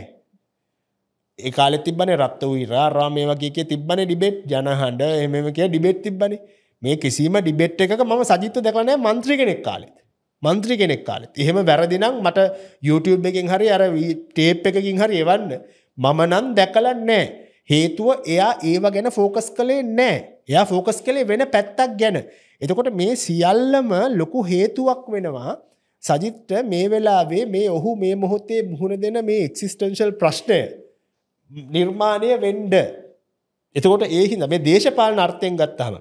ඒකාල තිබන රත්ත වීරා රාමය වගේ තිබන ඩිබෙට් ජනහන්ඩ එමක ඩිබෙට් තිබන්නේ මේ කිසිම ඩිබෙට් එක ම සජිත දෙකනෑ මන්ත්‍රී කෙනෙක් කාලෙත් මන්ත්‍රී කෙනෙක් කාලෙත් එහෙම වැරදිනම් මට YouTube එකින් හරි අර ටේප් එකකින් හරි එවන්න මම නම් දැකලන්න නෑ හේතුව එයා ඒව ගැන ෆෝකස් කළේ නෑ එයා ෆෝකස් කළේ වෙන පැත්තක් ගැන එතකොට මේ සියල්ලම ලොකු හේතුවක් වෙනවා සජිත්ට මේ වෙලාවේ මේ ඔහු මේ මොහොතේ මුහුණ දෙන මේ එක්සිස්ටන්ශල් ප්‍රශ්නය නිර්මාණය වෙන්ඩ එතකොට ඒහිද මේ දේශපාලන අර්ථයෙන් ගත්තාම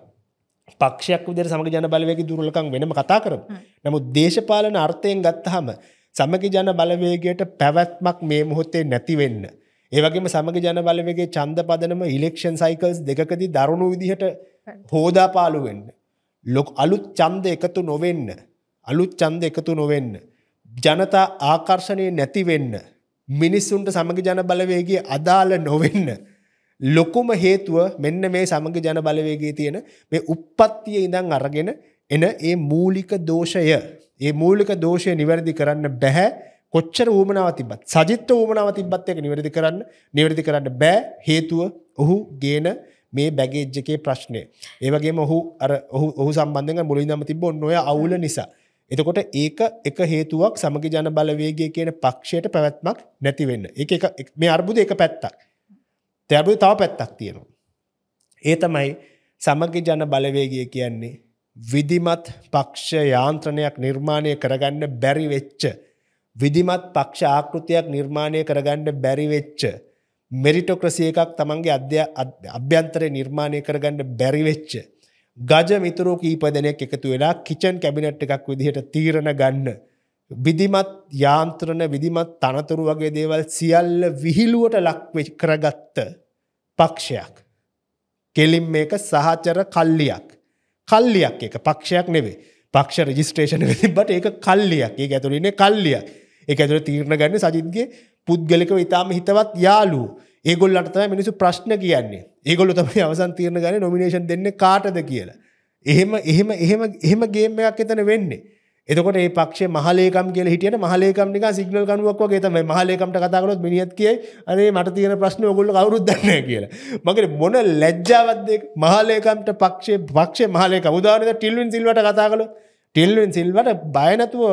පක්ෂයක් විදිර සමග ජන බලවයකි දුරලකං වෙනම කතා කරම. නමුත් දේශපාලන අර්ථයෙන් ගත්තහම සමග ජන බලවේගයට පැවැත්මක් මේ මොහොත්තේ නැතිවෙන්න. ඒවගේම සමග ජන බලවගේ චන්ද පදනම ඉලෙක්ෂන් සයිකල්ස් දෙකදී දරුණු විදිහට හෝදාපාලුවෙන්න. ලොක් අලුත් චන්ද එකතු නොවෙන්න. අලුත් චන්ද එකතු නොවෙන්න. ජනතා ආකර්ෂණය නැතිවෙන්න. මිනිස්සුන්ට සමග ජන බලවේගේ අදාළ නොවෙන්න. ලොකුම හේතුව මෙන්න මේ සමග ජන බලවේගේ තියෙන මේ උප්පත්තිය ඉඳන් අරගෙන එන ඒ මූලික දෝෂය ඒ මූලික දෝෂය නිවැරදි කරන්න බැහැ කොච්චර ූමනාව තිබත් සජිත්ත ූමනාව තිබත් එක නිවැරදි කරන්න නිවැරදි කරන්න බෑ හේතුව ඔහු ගේන මේ බැගේජ්ජකේ ප්‍රශ්නය ඒවගේ ඔහු අර ඔහු සම්බන්ධ මුලින්දම තිබ නොය අවුල නිසා එතකොට ඒක එක හේතුවක් සමග ජන බලවේගේ කියන පක්ෂයට පැවැත්මක් නැතිවෙන්න ඒ මේ අර්බුද එක පැත්තක් තැබු තව පැත්තක් තියෙනවා. ඒ තමයි සමගි ජන බලවේගිය කියන්නේ විධිමත් පක්ෂ යාන්ත්‍රණයක් නිර්මාණය කරගන්න බැරි වෙච්ච. විධිමත් පක්ෂ ආකෘතියක් නිර්මාණය කරගන්න බැරි වෙච්ච. මෙරිටොක්‍රසිය එකක් තමන්ගේ අධ්‍ය අභ්‍යන්තරය නිර්මාණය කරගන්න බැරිවෙච්ච. ගජ මිතුරු කීපදනෙක් එකතු වෙලා කිචන් කැබිනට් එකක් විදිහට තීරණ ගන්න. විදිමත් යාන්ත්‍රණ විදිමත් තනතුරු වගේ දේවල් සියල්ල විහිළුවට ලක්වෙච් කරගත්ත පක්ෂයක්. කෙලින් මේක සහචර කල්ලියක්. කල්ලියක් එක පක්ෂයක් නෙවේ පක්ෂ රජිස්ට්‍රේෂන තිබට ඒක කල්ලියක් ඒ ඇතුරන්නේ කල්ලියක් ඒ ඇතුර තීරණ ගන්න සජිත්ගේ පුද්ගලික ඉතාම හිතවත් යාලූ ඒගොල් අටතම මිනිසු ප්‍රශ්න කියන්නේ ඒගොල්ල තම අවසන් තීරණ ගන්න නොමිනේෂන් දෙන්න කාටද කියලා. එහෙම එහෙම එහෙම එහෙම ගේම් එකක් එතන වෙන්නේ. එතකොට ඒ පක්ෂ මහලේකම් කියල හිටියට මහලේකම් නික සිගනල් කනුවක් වගේ තමයි මහලේකම්ට කතාකරොත් මිනිියත් කියයි අනේ මට තියෙන ප්‍රශ්න ඔගොල්ල අවරුද්දන්න කියලා මගේ මොන ලැජ්ජාවත්ද මහලේකම්ට පක්ෂේ පක්ෂ මහලේක උදාරද ටිල්වෙන් සිල්වට කතා කළ ටිල්වෙන් සිල්වට බයනැතුව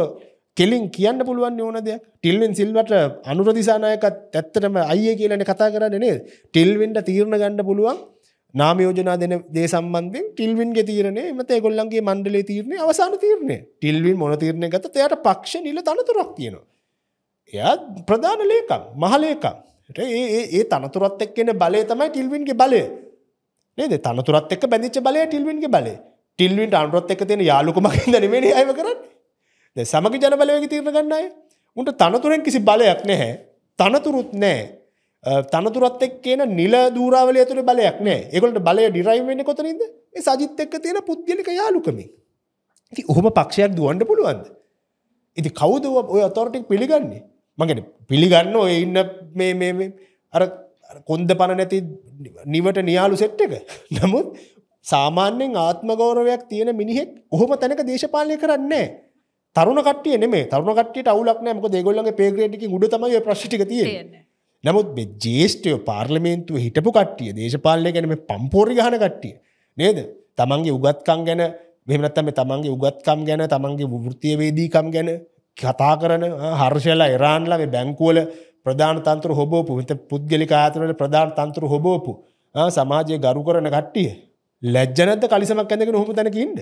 කෙලින් කියන්න පුළුවන් ඕන දෙයක් ටිල්වෙන් සිල්වට අනුරදිසානායකත් ඇත්තටම අයිය කියලන කතා කරන්න නේ ටිල්වෙන්ට තීරණ ගණඩ පුළුවන් නාමයෝජනා දෙන දේ සම්බන්ධෙන් ටිල්වින්ගේ තීරණය එමත ඒගොල්ලන්ගේ මණ්ඩලේ තීරණය අවසාන තීරණය ටිල්වින් මොන තීරණය ගත එයට පක්ෂ නිල තනතුරක් තියෙනවා. එයා ප්‍රධාන ලේකම් මහලේකම් ඒ තනතුරත් එක්කෙන බලය තමයි ටිල්වින්ගේ බලය නේද තනතුරත් එක් බැඳිච්ච බලය ටිල්වින්ගේ බලය ටිල්වින්ට අනුරොත් එක තියෙන යාලුකමකින්ද නෙමෙයි අයව කරන්නේ සමග ජනබලවේග තීරණ ගන්න අය උන්ට තනතුරෙන් කිසි බලයක් නැහැ තනතුරුත් නැහැ තනතුරත් එක් කියන නිල දූරාවලය තුළ බලයක් නෑ එකොලට බලය ඩිරයිවෙන්න කොතනින්ද ඒ සජිත් එක්ක තියෙන පුද්ගලික යාලුකමින් ඇති ඔහොම පක්ෂයක් දුවන්ඩ පුළුවන්ද ඉති කවුද ඔය අතොරටික් පිළිගන්නේ මගෙන පිළිගන්න ඔය ඉන්න මේ අර කොන්ද පණ නැති නිවට නියාලු සෙට් එක නමුත් සාමාන්‍යෙන් ආත්මගෞරවයක් තියෙන මිනිහෙක් ඔහොම තැනක දේශපාලය කරන්නේ තරුණ කට්ටිය නෙමේ තරුණ කට්ටියට අවුලක් නෑ මොකද ඒගොල්ලන්ගේ පේග්‍රේඩ් එකකින් උඩ තමයි ඔය ප්‍රශ්න ටික තියෙන්නේ නමුත් මේ ජේෂ්ටය පාර්ලිමේන්තුව හිටපු කට්ටිය දේශපාලනය ගැන මේ පම්පෝරි ගහන කට්ටිය නේද තමන්ගේ උගත්කම් ගැන මෙමනත්තම තමන්ගේ උගත්කම් ගැන තමන්ගේ වෘතියවේදීකම් ගැන කතා කරන හර්ෂයලා එරාන්ලාව බැංකුවල ප්‍රධාන තන්තුර හොබෝපු විත පුද්ගලි ආතරල ප්‍රධාන තන්තුර හොබෝපු සමාජය ගරු කරන කට්ටිය ලැජ්ජනත කලිසමක් ඇඳගෙන හොම තැනකින්ට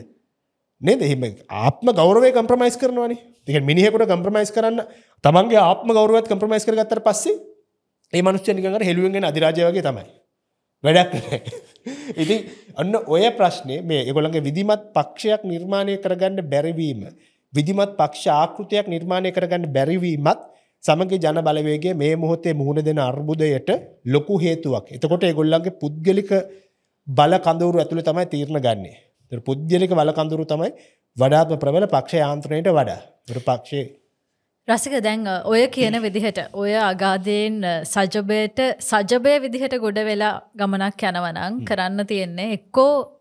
නේද එහෙම ආත්ම ගෞරවය කම්ප්‍රමයිස් කරනවානි තික මිනිහෙකුට කම්ප්‍රමයිස් කරන්න තමන්ගේ ආත්ම ගෞරවත් කම්ප්‍රමයිස් කරගත්තර පස්සේ ඒ මනුස්්‍යනිකට හෙළුවෙන්ගෙන අධිරාජයගේ තමයි. වැඩක් [LAUGHS] ඉති ඔන්න ඔය ප්‍රශ්නය මේ එගොළඟ විදිමත් පක්ෂයක් නිර්මාණය කරගන්න බැරිවීම. විදිමත් පක්ෂ ආකෘතියක් නිර්මාණය කරගන්න බැරිවීමත් සමගේ ජන බලවේගේ මේ මොහොතේ මුහුණ දෙන අර්බුදයට ලොකු හේතුවක්. එතකොට ඒගොල්ලන්ගේ පුද්ගලික බල කඳවරු ඇතුළ තමයි තීරණ ගන්නේ. පුද්ගලික වල කඳුරු තමයි වඩාත්ම ප්‍රබල පක්ෂ යාන්ත්‍රණයට වඩා. පක්ෂේ රසික දැන් ඔය කියන විදිහට ඔය අගාදයෙන් සජබයට සජබය විදිහට ගොඩ වෙලා ගමනක් යනවනං කරන්න තියෙන්නේ එක්කෝ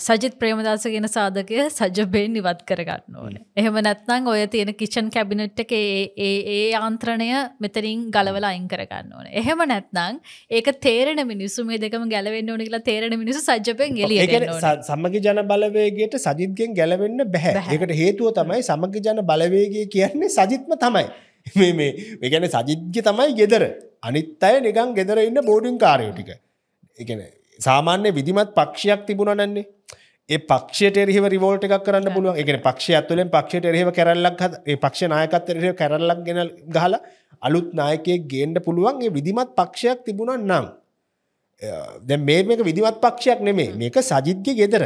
සජිත් ප්‍රේමදස ගෙන සාධකය සජබයෙන් නිවත් කරගන්න ඕන. එහෙම නැත්නං ඔය තියෙන කිෂන් කැබිනට් එක ඒ ආන්ත්‍රණය මෙතරින් ගලවල අයින් කරගන්න ඕන. එහෙම නැත්නං ඒක තේරෙන මිනිසු මේ දෙකම ගැලවෙන්න ඕන කියලා තේරෙන මිනිසු සජ්ජපෙන් එලිය සමග ජන බලවේගේට සජිත්ගෙන් ගැලවෙන්න බැහැ. ඒකට හේතුව තමයි සමග ජන බලවේගය කියන්නේ සජිත්ම තමයි. මේ මේ ගැන සජිත්්‍ය තමයි ගෙදර අනිත් අය නිකං ගෙදර ඉන්න බෝඩිං කාරයෝ ටික එකන සාමාන්‍ය විදිමත් පක්ෂයක් තිබුණනන්නේ ඒ පක්ෂයට එරහිව රිවෝල්ට එකක් කරන්න පුළුවන් එකන පක්ෂ ඇතුලෙන් පක්ෂයට එරහිව කරල්ලක් ඒ පක්ෂ නායකත් එරහ කරල්ලක් ගෙන ගහල අලුත් නායකය ගේන්ඩ පුළුවන්ගේ විදිමත් පක්ෂයක් තිබුණන් නම් දැ මේ මේක විදිවත් පක්ෂයක් නෙමේ මේක සජිද්්‍ය ගෙදර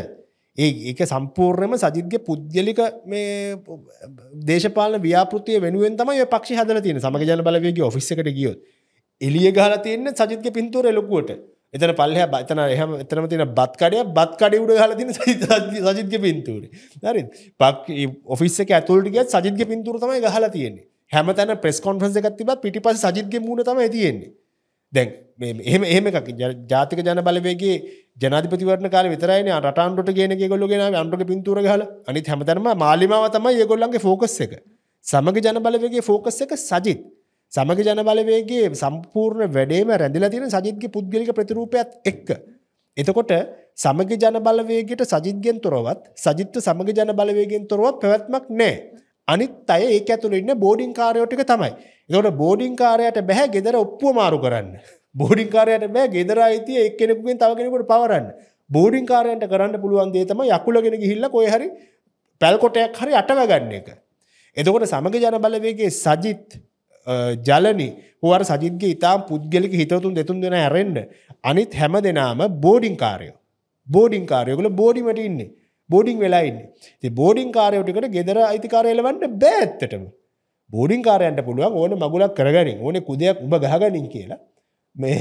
ඒ එක සම්පූර්ණයම සජිද්ගේ පුද්ගලික මේ දේශපාල ව්‍යාපෘතිය වෙනුවෙන් තමයි පක්ෂ හදල තියෙන සමග ජන බලවගේ ඔෆිස්සකට ගියොත් එලිය ගහල තියන්න සජිත්ක පින්තුර ලොකුවට එතන පල්ලහ බතන එහම එතනම තින බත්කඩය බත්කඩ උඩ හල තින [LAUGHS] සජිත්ක පින්තුරේ හරි පක් ඔෆිස්සක ඇතුල්ටිගත් සජිත්ක පින්තුර තමයි ගහලා තියෙන්නේ හැම තැන ප්‍රෙස් කොන්ෆරන්ස එකක් තිබත් පිටිපස සජිත්ගේ මූුණ තමයි තියෙන්නේ දැන් එහෙම එහෙම එකක් ජාතික ජන බලවේගේ ජනාධිපතිවරණ කාල විතරයින අටාන්ඩුට ගෙන ගොල්ලගෙන අන්ටුට පින්තුර හල අනි හැමතැනම මාලිමාව තමයි ඒගොල්ලන්ගේ ෆෝකස් එක සමග ජන බලවගේ ෆෝකස් එක සජිත් සමග ජනබලවේගේ සම්පූර්ණ වැඩේම රැඳිලා තියෙන සජිත්ගේ පුද්ගලික ප්‍රතිරූපයත් එක්ක. එතකොට සමග ජනබලවේගයට සජිත්ගෙන් තොරවත් සජිත්ව සමග ජනබලවේගෙන් තොරවත් පැවැත්මක් නෑ. අනිත් අය ඒක ඇතුළ ඉන්න බෝඩිං කාරයෝටික තමයි. එතකොට බෝඩිං කාරයට බැහැ ගෙදර ඔප්පුව මාරු කරන්න. බෝඩිං කාරයට බෑ ගෙදර අයිතිය එක්කෙනෙකුගෙන් තව කෙනෙකුට පවරන්න. බෝඩිං කාරයන්ට කරන්න පුළුවන් දේ තමයි යකුලගෙන ගිහිල්ලා කොහේ හරි පැල්කොටයක් හරි අටව ගන්න එක. එතකොට සමග ජනබලවේගයේ සජිත් ජලනි හුවර සජිත්ගේ ඉතාම් පුද්ගලික හිතවතුන් දෙතුන් දෙෙන ඇරෙන්ඩ අනිත් හැම දෙනාම බෝඩිං කාරයෝ බෝඩිං කාරයකුල බෝඩිමට ඉන්නේ බෝඩිං වෙලායින්න ති බෝඩිං කාරයෝටිකට ගෙදර අයිතිකාරයලවන්න බෑත්තටම බෝඩිං කාරයන්ට පුළුවන් ඕන මගුලක් කරගනින් ඕන කුදයක් උඹ ගහගනින් කියලා මේ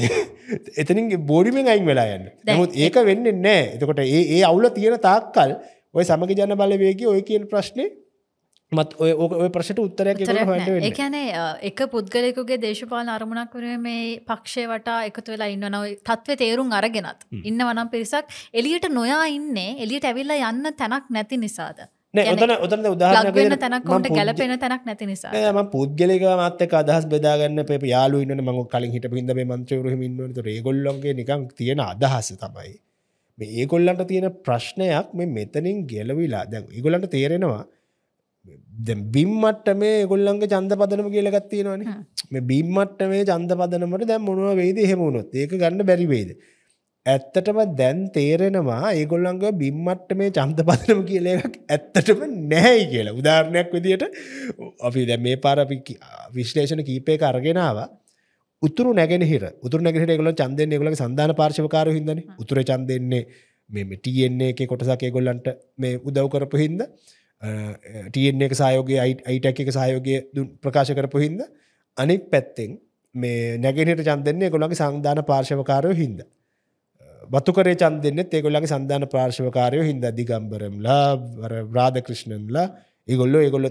[LAUGHS] එතනින් බෝඩිමෙන් අයින් වෙලා යන්න නමුත් ඒක වෙන්න නෑ එතකොට ඒ අවුල තියෙන තාක්කල් ඔය සමග ජන බලවේගේ ඔය කියන ප්‍රශ්නේ මත් ඔය ඔය ප්‍රශ්ට උත්තරයක් එකනේ එක පුද්ගලෙකුගේ දේශපාල අරමුණක් වර මේ පක්ෂය වටා එකතු වෙලා ඉන්න නව තත්ව තේරුම් අරගෙනත් ඉන්න වනම් පිරිසක් එලියට නොයා ඉන්නේ එලියට ඇවිල්ලා යන්න තැනක් නැති නිසාද ඔතන ඔතන උදාහරණ තැනක්ට ගැලපෙන තැනක් නැති නිසා ම පුද්ගලක මත්තක අදහස් බෙදාගන්න පේ යාලු ඉන්න මඟ කලින් හිට පින්ද මේ මන්ත්‍රවරු මින්න්නට රේගොල්ලොන්ගේ නිකක් තියෙන අදහස තමයි මේ ඒගොල්ලන්ට තියෙන ප්‍රශ්නයක් මේ මෙතනින් ගෙලවිලා දැන් ඒගොල්ලන්ට තේරෙනවා බිම්මට්ට මේ ගොල්ලන්ගේ චන්ද පදනම කියලගත්තියෙනවාන මේ බිම්මට්ට මේ චන්ද පදනමට දැම් මොනුව වේද හෙමුණොත් ඒක ගන්න බැරිවේද. ඇත්තටම දැන් තේරෙනවා ඒගොල්ලංග බිම්මට්ට මේ චන්ත පදනම කියල එකක් ඇත්තටම නැහැයි කියලා උදාරණයක් විදියට අපි දැ මේ පාරපි විශ්ලේෂණ කීපය කරගෙනාව උතුර නැගෙනහිර උතුර නැගෙට ගොල චන්දය ගොල සඳධන පාර්ශවකාර හිදන උතුර චන්දෙන්නේ මෙම ටන්නේ එක කොටසක් ඒගොල්ලන්ට මේ උදව් කරපු හින්දා ටන් එක සයෝගේ අයිටක් එක සහයෝගය ප්‍රකාශ කරපු හින්ද අනික් පැත්තෙන් මේ නැගෙනට චන්දන්නේ ගොළගේ සංධාන පාර්ශවකාරයෝ හින්ද. බතුකරේ චන්දන්නේ ඒගොල්ලගේ සඳධාන පාර්ශවකාරයෝ හින්ද දිගම්බරම්ලා රාධ ක්‍රිෂ්ණන්ලා ඒගොල්ලො ඒගොල්ල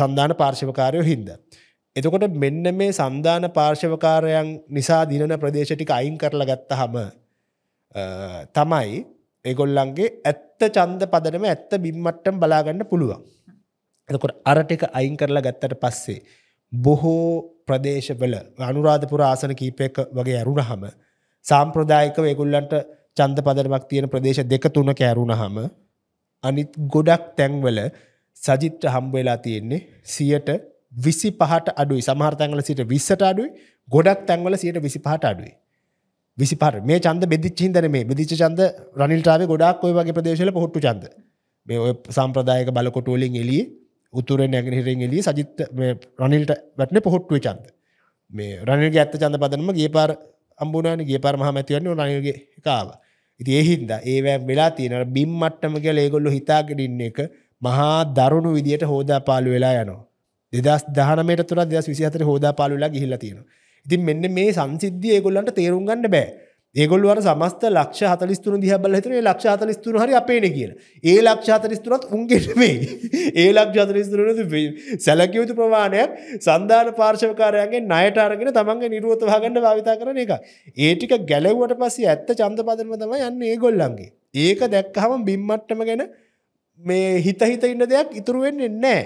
සන්ධාන පාර්ශවකාරයෝ හින්ද. එතකොට මෙන්න මේ සන්ධාන පාර්ශවකාරයන් නිසා දිනන ප්‍රදේශටික අයින් කරලා ගත්ත හම තමයි ඒගොල්ලන්ගේ ඇත්ත චන්ද පදනම ඇත්ත බිම්මට්ටම් බලාගන්න පුළුවන්. එතකොට අරටික අයින් කරලා ගත්තට පස්සේ. බොහෝ ප්‍රදේශවල අනුරාධපුර ආසන කීපයක වගේ ඇරුණහම සාම්ප්‍රදායිකව ඒගොල්ලන්ට චන්ද පදරමක් තියෙන ප්‍රදේශ දෙක තුනක ඇරුණහම අනිත් ගොඩක් තැන්වල සජිත්‍ර හම්බ වෙලා තියෙන්නේ සියට විසි පහට අඩුයි සමහර තැන්වල සිට විස්සට අඩුයි ගොඩක් තැන්වල සියට විසි පහට අඩුයි විසිපර මේ චන්ද බෙදිච්චින්දන මේ බෙදිච චන්ද රනිල්ටාව ගොඩක් ඔය වගේ ප්‍රදේශල පොට්ටු චන්ද මේ ඔය සම්ප්‍රදායක බලකොටෝලින් එලිය උතුර නැගෙනහිරෙන් එලිය සජිත් රනිල්ට වැටන පොහොට්ටුවේ චන්ද මේ රනිල්ගේ ඇත්ත චන්ද පදනම ගේ පාර අම්බුණන ගේ පාර මහමැතිවන්නේ රනිල්ගේ කාව ඉති ඒහින්ද ඒවෑ වෙලා තියෙනට බිම් මට්ටම කියල ඒගොල්ලො හිතාගෙටින්න එක මහා දරුණු විදියට හෝදා පාලු වෙලා යනවා දෙදස් දහනමට තුර දෙදස් විසිහතර හෝදා පාලුලා ගිහිල්ල තියෙනවා ඉතින් මෙන්න මේ සංසිද්ධිය ඒගොල්ලන්ට තේරුම් ගන්න බෑ ඒගොල්වර සමස්ත ලක්ෂ හතලිස්තුන දිහ බල හිතනේ ලක්ෂ හතලිස්තුන හරි අපේන කියන ඒ ලක්ෂ හතලිස්තුනත් උන්ගෙටමේ ඒ ලක්ෂ හතලිස්තුරන සැලකයුතු ප්‍රමාණයක් සන්ධාන පාර්ශවකාරයන්ගේ නයට අරගෙන තමන්ගේ නිරුවත වහගන්න භාවිතා කරන එක ඒටික ගැලව්වට පස්සේ ඇත්ත චන්දපදරම තම යන්න ඒගොල්ලන්ගේ ඒක දැක්කහම බිම්මට්ටම ගැන මේ හිතහිත ඉන්න දෙයක් ඉතුරුවෙන්නේ නෑ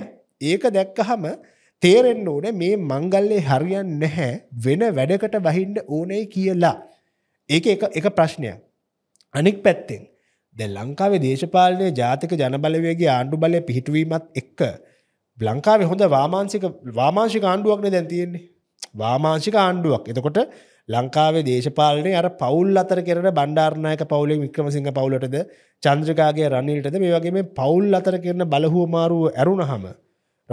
ඒක දැක්කහම තේරෙන්න්න ඕන මේ මංගල්ලේ හරියන් නැහැ වෙන වැඩකට බහින්ඩ ඕනේ කියලා. ඒක එක ප්‍රශ්නය. අනික් පැත්තෙන්. ද ලංකාවේ දේශපාලනය ජාතික ජනබලවේගේ ආණ්ඩු බලය පිහිටුවීමත් එක්ක. බ්ලංකාවේ හොඳ වාමාන්සික වාමාංශික ආණ්ඩුවක්න දැන්තියෙන්නේ. වාමාංශික ආණ්ඩුවක් එතකොට ලංකාවේ දේශපාලනය අර පවුල් අතර කෙරෙන බණ්ඩාරණයක පවුලේ වික්‍රමසිංහ පවුලටද චන්ද්‍රකාගේ රනිල්ටද මේ වගේ මේ පවුල් අතර කරන බලහුවමාරුව ඇරුණහම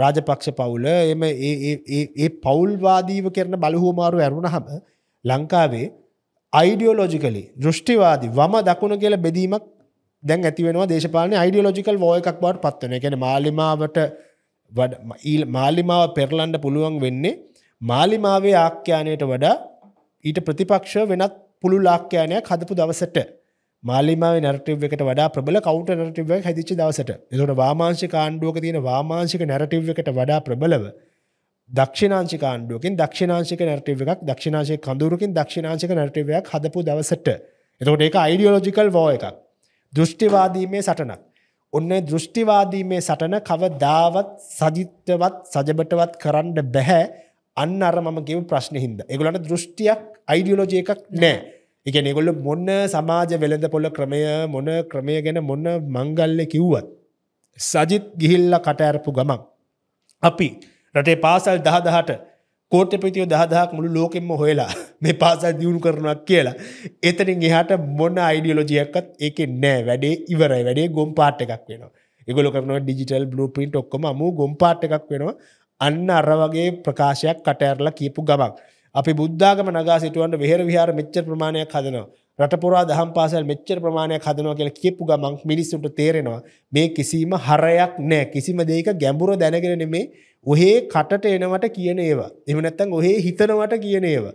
රාජපක්ෂ පවුල එම ඒ පවුල්වාදීව කරන බලහෝමාරු ඇරුණ හම ලංකාවේ අයිඩියෝලෝජිකලි දෘෂ්ටිවාදී වම දකුණ කියල බෙදීමක් දැන් ඇතිවෙනවා දේශපාලන අයිඩියෝලෝජිකල් වෝය එකක් බවට පත්වන එකන මාලිමාවට ඊල් මාලිමාව පෙරලන්ඩ පුළුවන් වෙන්නේ මාලිමාවේ ආක්්‍යානයට වඩා ඊට ප්‍රතිපක්ෂ වෙනත් පුළුල් ආක්්‍යානයක් හදපු දවසට මාලිමාව නැරටව් එකට වඩා ප්‍රබල කවට නරටවක් හැදිච්ච දවසට එතොට වාමාංශ කාණ්ඩුවක තියෙන වාමාංශික නැරටව් එකට වඩා ප්‍රබලව දක්ෂිනාංශි කාණ්ඩුවකින් දක්ෂිනාංශික නැටව එකක් දක්ෂිනාශය කඳුරකින් දක්ෂිනාංශික නැටවයක් හදපු දවසට එතකොට ඒක අයිඩියෝලෝජිකල් වෝ එකක් දෘෂ්ටිවාදීමේ සටනක් ඔන්න දෘෂ්ටිවාදීමේ සටන කවදාවත් සජිත්තවත් සජබටවත් කරන්න බැහැ අන්න අර මම ගෙව ප්‍රශ්නහින්ද. එගලට දෘෂ්ටියක් අයිඩියෝලෝජය එකක් නෑ. එක නෙගොල්ල මොන්න සමාජ වෙළඳ පොල ක්‍රමය මොන ක්‍රමය ගැන මොන්න මංගල්ල කිව්වත්. සජිත් ගිහිල්ල කටඇරපු ගමක්. අපි රටේ පාසල් දහදහට කෝට්ටපිතිය දහදහක් මුළු ලෝකෙම හොයලා මේ පාසල් දියුණු කරනක් කියලා. එතනින් එහට මොන්න අයිඩියලෝජියක්කත් ඒක නෑ වැඩේ ඉවරයි වැඩේ ගොම් පාට් එකක් වෙන එකගොල කරන ඩිජිටල් බ්ලු පින්ට් ඔක්කම මු ගොම් පාට් එකක් වෙනවා අන්න අර වගේ ප්‍රකාශයක් කටඇරලා කියපු ගමක්. අපි බුද්ධාගම නගා සිටුවන්ට වෙහෙර විහාර මෙච්චර ප්‍රමාණයක් හදනවා. රටපුරා දහම් පාසල් මෙච්චර ප්‍රමාණයක් හදනවා කියලා කියපු ගමන් මිනිස්සුන්ට තේරෙනවා මේ කිසිම හරයක් නෑ. කිසිම දෙයක ගැඹුර දැනගෙන නෙමේ ඔහේ කටට එනවට කියන ඒවා. එහෙම නැත්නම් ඔහේ හිතනවට කියන ඒවා.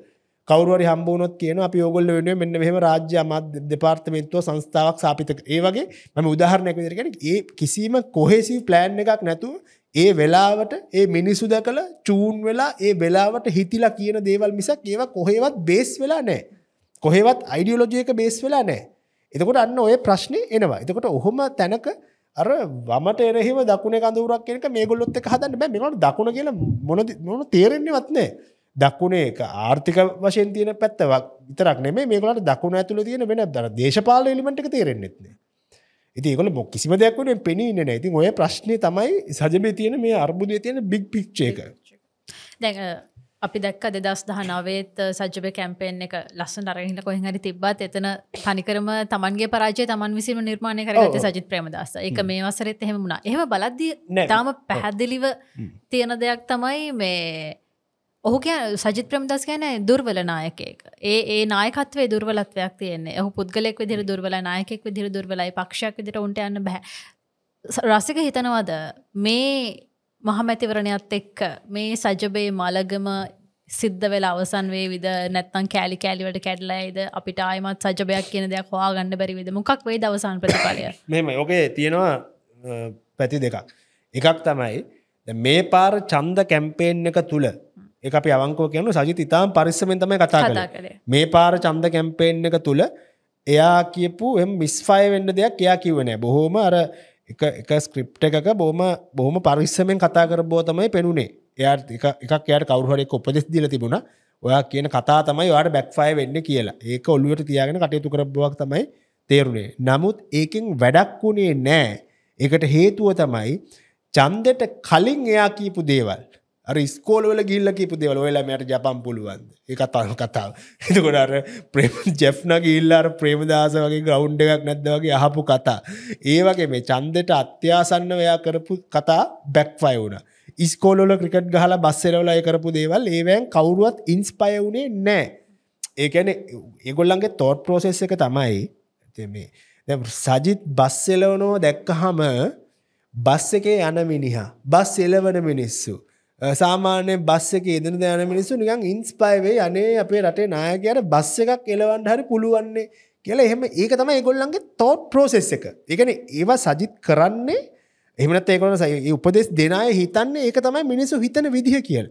කවරුවරි හම්බුනොත් කියන අපි ඔගොල්ල වෙනුවෙන් මෙන්න මෙහෙම රාජ්‍ය අමාත්‍ය දෙපාර්තමේන්තුව සංස්ථාවක් සාපිත ඒ වගේ මම උදාහරණයක් විදිහට කියන්නේ ඒ කිසිම කොහෙසිව් ප්ලෑන් එකක් නැතුව ඒ වෙලාවට ඒ මිනිසු දැකල චූන් වෙලා ඒ වෙලාවට හිතිලා කියන දේවල් මිසක් ඒව කොහෙවත් බේස් වෙලා නෑ. කොහෙවත් අයිඩියෝලෝජයක බේස් වෙලා නෑ. එතකොට අන්න ඔය ප්‍රශ්නය එනවා. එතකොට ඔහොම තැනක අර වමට එරෙහිව දකුණ කඳුරක් කියෙනක මේ ගොල්ලොත් එක හදන්න බෑ මේකට දකුණ කියල මොන මොන තේරෙන්නේවත් නෑ. දක්ුණේ එක ආර්ථික වශයෙන් තියෙන පැත්තවක් විතරක් නෙමේ මේකලට දකුණ ඇතුළ තියෙන වෙන දර දේශපාල එලිමට තේරෙන්නෙත්නේ. ඒකල මොක් කිසිම දෙයක්වට පෙනීන නැති ඔය ප්‍රශ්නය තමයි සජබේ තියෙන මේ අර්බුදය තියෙන බික් පික්්චේක දැ අපි දක් දෙදස් දහනාවත් සජ්ජප කැම්පෙන් එක ලස්ස නරහිට කොහහරි තිබ්බත් එතන තනිකරම තමන්ගේ පරාජය තමන් විසිම නිර්මාණය කරගත සජිත් ප්‍රමදස එක මේ වසරෙත් එහෙම වුණා එහම බලද්දී තාම පැහැදිලිව තියෙන දෙයක් තමයි මේ ඔහු සජිත් ප්‍රම්දස් ගැන දුර්වල නායකයක ඒ ඒ නායකත්වේ දුර්වලත්වයක් තියන්නේ ඔහු පුද්ගලෙක් විදිර දුර්වල නායකෙක් විදිර දුර්වලයි පක්ෂයක් විදිට උන්ට යන්න බැහ රසික හිතනවද මේ මහමැතිවරණයත් එක්ක මේ සජබේ මලගම සිද්ධ වෙලා අවසන් වේ විද නැත්තන් කෑලි කෑලිවට කැඩලයිද අපිට ආයමත් සජබයක් කියන දෙයක් හවා ගන්න බැරි විද මොකක් වේ දවසන් ප්‍රතිඵලය මෙම යෝකේ තියෙනවා පැති දෙකක් එකක් තමයි මේ පාර චන්ද කැම්පේෙන් එක තුළ එක අපි අවංකෝ කියනු සජිත ඉතාම් පරිස්සමෙන් තමයි කතා කළේ මේ පාර චන්ද කැම්පේන් එක තුල එයා කියපු එම් මිස්ෆයි වෙන්න දෙයක් එයා කිව්ව නෑ බොහොම අර එක එක ස්ක්‍රිප්ට එකක බොහොම බොහොම පරිස්සමෙන් කතා කරබෝ තමයි පෙනුනේ එයා එකක් යාට කවරුහරෙක් උපදෙස් දීලා තිබුණා ඔයා කියන කතා තමයි වාට බැක්ෆයි වෙන්න කියලා ඒක ඔලුවට තියාගෙන කටයුතු කරබුවක් තමයි තේරුණේ නමුත් ඒකෙන් වැඩක් වුණේ නෑ එකට හේතුව තමයි චන්දට කලින් එයා කීපු දේවල් ස්කෝලවල ගිල්ල කිපු දෙවල ඔයලමයට ජපන් පුළුවන්ද එක තන් කතාව එතකොටර ප්‍රේම [LAUGHS] ජෙෆ්න ගිල්ලාර ප්‍රේමදාස වගේ ගෞන්්ඩ එකක් නැද්ද වගේ අහපු කතා ඒ වගේ මේ චන්දට අත්‍යාසන්න ඔයා කරපු කතා බැක්ෆයි වුණ ස්කෝලොල ක්‍රිකට් ගහලා බස්සෙරවල අය කරපු දේවල් ඒවෑන් කවුරුවත් ඉන්ස්පය වුණේ නෑ ඒකැන ඒගොල්ලන්ගේ තෝට් ප්‍රෝසෙස් එක තමයි තෙමේ සජිත් බස්සෙලවනෝ දැක්ක හම බස් එකේ යන මිනිහා බස් එලවන මිනිස්සු සාමාන්‍ය බස් එක ඉදන දෑන මිනිස්සු නිකන් ඉන්ස්පයිවේ යනේ අපේ රටේ නායකයට බස් එකක් එලවන් හරි පුළුවන්නේ කියලා එහෙම ඒක තම ඒගොල්ලන්ගේ තෝට් ප්‍රෝසෙස් එක එකන ඒවා සජිත් කරන්නේ එමනත් ඒකොන සයි උපදෙස් දෙනාය හිතන්නේ ඒක තමයි මිනිස්සු හිතන විදිහ කියල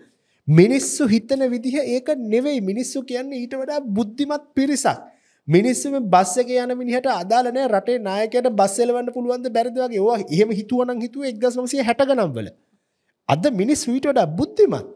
මිනිස්සු හිතන විදිහ ඒක නෙවෙයි මිනිස්සු කියන්නේ ඊට වඩා බුද්ධිමත් පිරිසක් මිනිස්සම බස්ස එක යන මිනිහට අදාලනෑ රටේ නායකට බස්සෙලවන්න පුළුවන්ද බැරිදවගේ ඒවා එහෙම හිතුවනන් හිතුව එක්දස්නසිේ හැටගනම්වල අද මිනිස් ඊට වඩා බුද්ධිමත්.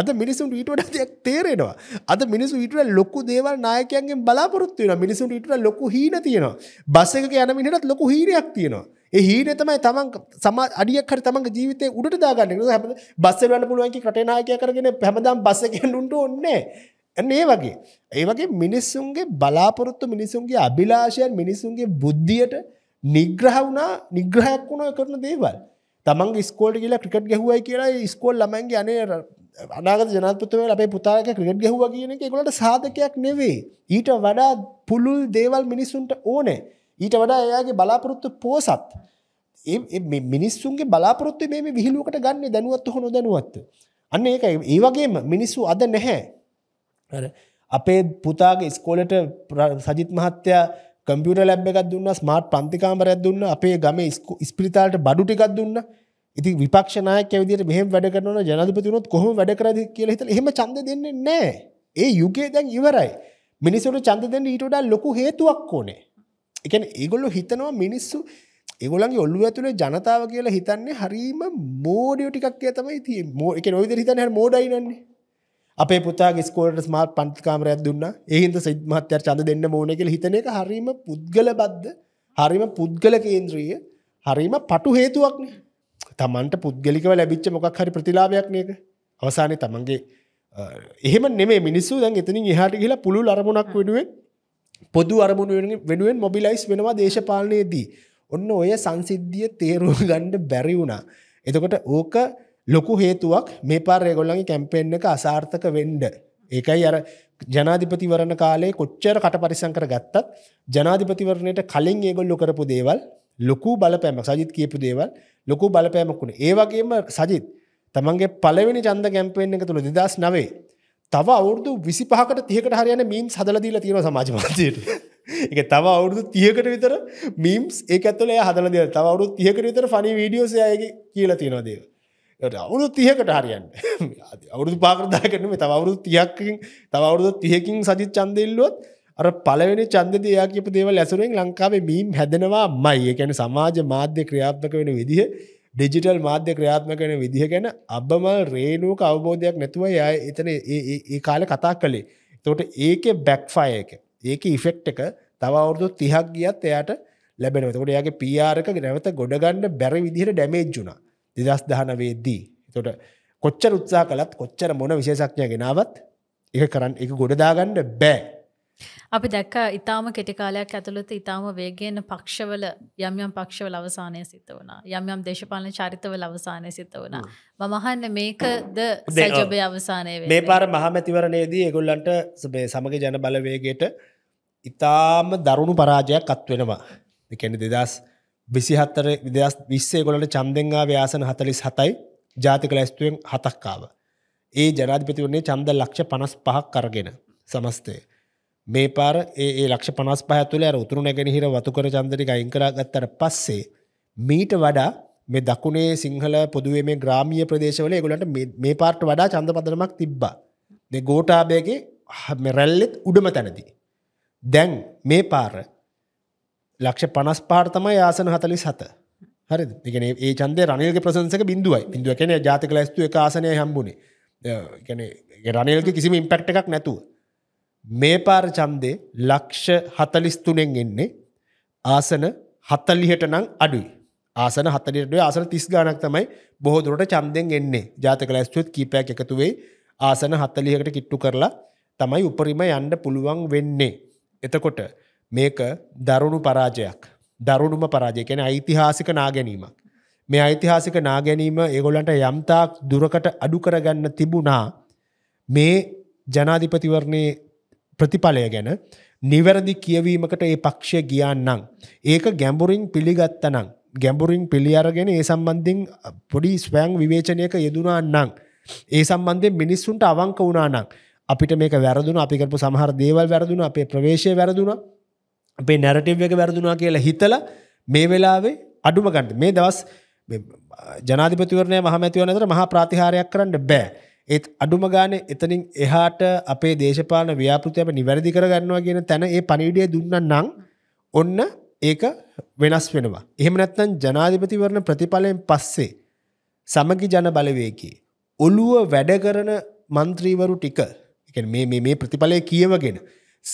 අද මිනිසුන් ඊට වඩා දෙයක් තේරෙනවා. අද මිනිසු ඊට වඩා ලොකු දේවල් නායකයන්ගෙන් බලාපොරොත්තු වෙනවා. මිනිසුන් ඊට වඩා ලොකු හීන තියෙනවා. බස් එකක යන මිනිහටත් ලොකු හීනයක් තියෙනවා. ඒ හීනේ තමයි තමන් සමා අඩියක් හරි තමන්ගේ ජීවිතේ උඩට දාගන්න. ඒක හැම බස් වල යන්න පුළුවන් කී රටේ නායකයා කරගෙන හැමදාම බස් එකෙන් උන්ට ඕනේ නැහැ. ඒ වගේ. ඒ වගේ මිනිසුන්ගේ බලාපොරොත්තු මිනිසුන්ගේ අභිලාෂයන් මිනිසුන්ගේ බුද්ධියට නිග්‍රහ වුණා නිග්‍රහයක් වුණා කරන දේවල්. තමන් ස්කෝල්ට කියලා ක්‍රිකට් ගැහුවයි කියලා ස්කෝල් ලමන්ගේ අනේ අනාගත ජනතපතුවේ අපේ පුතාක ක්‍රිකට් ගැහුව කියන එක ගොලට සාධකයක් නෙවේ ඊට වඩා පුළුල් දේවල් මිනිස්සුන්ට ඕනෑ ඊට වඩා එයාගේ බලාපොරොත්තු පෝසත් ඒ මිනිස්සුන්ගේ බලාපොරොත්තු මේ විහිලුවකට ගන්න දැනුවත් හො නොදැනුවත් අන්න ඒක ඒ වගේම මිනිස්සු අද නැහැ අපේ පුතාගේ ස්කෝලට සජිත් මහත්තයා කම්පියුට ලැබ් එකක් දුන්න ස්මාර්ට් පන්තිකාමරයක් දුන්න අපේ ගම ස්පිරිතාලට බඩු ටිකක් දුන්න ඉති විපක්ෂණය කැවිදිට මෙහම වැඩ කරන ජනතිපතිනොත් කොහොම වැඩ කරද කියල හිත හෙම චන්ද දෙන්නේ නෑ ඒ යුගේ දැන් ඉවරයි මිනිසුට චන්ද දෙන්න ඊටඩා ලොකු හේතුවක් ඕනේ එකන ඒගොල්ලො හිතනවා මිනිස්සු ඒගොලන්ගේ ඔල්ලු ඇතුළේ ජනතාව කියලා හිතන්නේ හරීම මෝඩියෝ ටිකක් ඇතමයි ති මෝ එක නොවිද හිතන්න මෝඩයිනන්නේ අපේ පුතා ස්කෝට ස්මාර්ට් පන්තිකාමරයක් දුන්න එහින්ද සිද්ධමත්‍යයක් චන්ද දෙන්න මෝනකෙල් හිතන එක හරීම පුද්ගල බද්ධ හරිම පුද්ගල කේන්ද්‍රීය හරීම පටු හේතුවක්න තමන්ට පුද්ගලිකව ලැබිච්ච මොකක් හරි ප්‍රතිලාභයක් නයක අවසානය තමන්ගේ එහෙම නෙේ මිනිස්සු දැන් එතනින් එහට කියලා පුළු අරමුණක් වෙනුවෙන් පොදු අරමුණ වෙනුවෙන් මොබිලයිස් වෙනවා දේශපාලනයේදී ඔන්න ඔය සංසිද්ධිය තේරුව ගණ්ඩ බැරි වුණා එතකොට ඕක ලොකු හේතුවක් මේ පාර ඒගොල්ලන්ගේ කැම්පෙන් එක අසාර්ථක වෙන්ඩ ඒකයි අර ජනාධිපතිවරණ කාලේ කොච්චර කට පරිසංකර ගත්තත් ජනාධිපතිවරණයට කලින් ඒගොල්ලො කරපු දේවල් ලොකු බලපෑම සජිත් කියපු දේවල් ලොකු බලපෑමක්ුණ ඒවගේම සජිත් තමන්ගේ පලවෙනි චන්ද ගැම්පෙන් එක තුළ දෙදස් නවේ තව අවුරදු විසි පහකට තියකට හරියන මීම් සදලදීලා තියෙන සමාජමාතයට එක තව අවුරුදු තියකට විතර මීම්ස් ඒ ඇතුලේ හදල දෙ තවරුත් තියකට විතර ෆනි වීඩියෝසයගේ කියලා තියෙනවා දේවා අවුරුත් තියකට හරියන්න අවුරුදු පාකරදා කරනම තවරුත් තියක්කින් තවරුදු තියකින් සජිත් චන්දෙල්ලුවත් අර පලවෙනි චන්දදයා කියප දේව ඇසුරෙන් ලංකාවේ මීම් හැදෙනවා මයි එකැන සමාජ මාධ්‍ය ක්‍රියාත්මක වෙන විදිහ ඩිජිටල් මාධ්‍ය ක්‍රියාත්මක වෙන විදිහ ගැන අබමල් රේනුවක අවබෝධයක් නැතුව යය එතන ඒ කාල කතා කළේ තොට ඒක බැක්ෆය එක ඒක ඉෆෙක්් එක තවරුදු තිහක් ගියත් එයට ලැබෙනවතකොට යාගේ පියාරක නැවත ගොඩගන්න බැරි විදිහට ඩැමේජ්ජුනා දෙදස් දහනවේදී. තොට කොච්චර උත්සා කලත් කොච්චර මොන විශේෂක්ඥය ගෙනාවත් එක කරන්න එක ගොඩදාගන්න බෑ. අපි දැක්ක ඉතාම කෙටිකාලයක් ඇතුළත ඉතාම වේගෙන් පක්ෂවල යම්යම් පක්ෂවල අවසානය සිත වනා යම්යම් දේශපාලන චරිතවල අවසානය සිත වනා මමහන්න මේක ද සැජබය අවසානය මේ පාර මහමැතිවරණයේදී එගොල්ලන්ට සබේ සමග ජන බලවේගයට ඉතාම දරුණු පරාජයක් අත්වෙනවා එකන දෙදස් විසිහත්තර දෙදස් විස්සේ ගොලට චන්දෙන්ගා ව්‍යාසන හතලිස් හතයි ජාතික ලැස්තුවෙන් හතක්කාව. ඒ ජනාධිපතිවන්නේ චන්ද ලක්ෂ පනස් පහක් කරගෙන සමස්තය. මේ පාර ඒ ලක්ෂ පනස් පහතුල අර උතුරු නැගෙනහිර වතුකර චන්දරික අයිංකරා ගත්තර පස්සේ. මීට වඩා මේ දකුණේ සිංහල පොදුවේ මේ ග්‍රාමිය ප්‍රදේශවල ගොලට මේ පාර්ට වඩා චන්ද පදරමක් තිබ්බා. දෙ ගෝටාබයගේ හැමරැල්ලෙත් උඩම තැනති. දැන් මේ පාර ලක්ෂ පනස් පාර්තමයි ආසන හතලි සත හරි එකන ඒ චන්ද රනිල්ක ප්‍රසංසක බින්දුවයි බිදුව කෙන ජාතික ලැස්තු ආසනය හම්බුණේ ගැන රනිල්ක කිසිම ඉම්පෙක්ට එකක් නැතුව මේ පාර චන්දය ලක්ෂ හතලිස්තුනෙන් එන්නේ ආසන හත්තල්ලිහට නං අඩුයි ආසන හතලිට ආසන තිස් ගානක් තමයි බොහෝදුරට චන්දෙන් එන්නේ ජාතක ලැස්තුවත් කීපයක් එකතුවේ ආසන හත්තලිහකට කිට්ටු කරලා තමයි උපරිම යන්න පුළුවන් වෙන්නේ එතකොට මේක දරුණු පරාජයක් දරුණුම පරාජයකැන ඓතිහාසික නාගැනීමක්. මේ ඓතිහාසික නාගැනීම ඒගොලන්ට යම්තාක් දුරකට අඩු කරගන්න තිබුණා මේ ජනාධිපතිවරණය ප්‍රතිඵලය ගැන නිවැරදි කියවීමකට ඒ පක්ෂය ගියන්නම්. ඒක ගැඹුරින් පිළිගත්තනම් ගැඹුරින් පිළි අරගෙන ඒ සම්බන්ධින් පොඩි ස්වෑං විවේචනයක යෙදුනාන්නම්. ඒ සම්බන්ධය මිනිස්සුන්ට අවංක වුණනම් අපිට මේක වැරදුන අපිකරපු සහර දේවල් වැරදුන අපේ ප්‍රවේශය වැරදුනා අපේ නැරටව් එක වැරදුනා කියලා හිතල මේ වෙලාවේ අඩුම ගන්න මේ දවස් ජනාධිපතිවරණය මහමැතිවන අතර මහා ප්‍රාතිහාරයක් කරන්න බෑ. ඒත් අඩුම ගානේ එතනින් එහාට අපේ දේශපාලන ව්‍යාපෘතිය අපි නිවැරදි කරගන්නවා කියන තැන ඒ පණිවිඩය දුන්නා නම් ඔන්න ඒක වෙනස් වෙනවා. එහෙම නැත්නම් ජනාධිපතිවරණ ප්‍රතිඵලයෙන් පස්සේ සමගි ජන බලවේගයේ ඔළුව වැඩ කරන മന്ത്രിවරු ටික, ඒ කියන්නේ මේ මේ ප්‍රතිඵලය කියවගෙන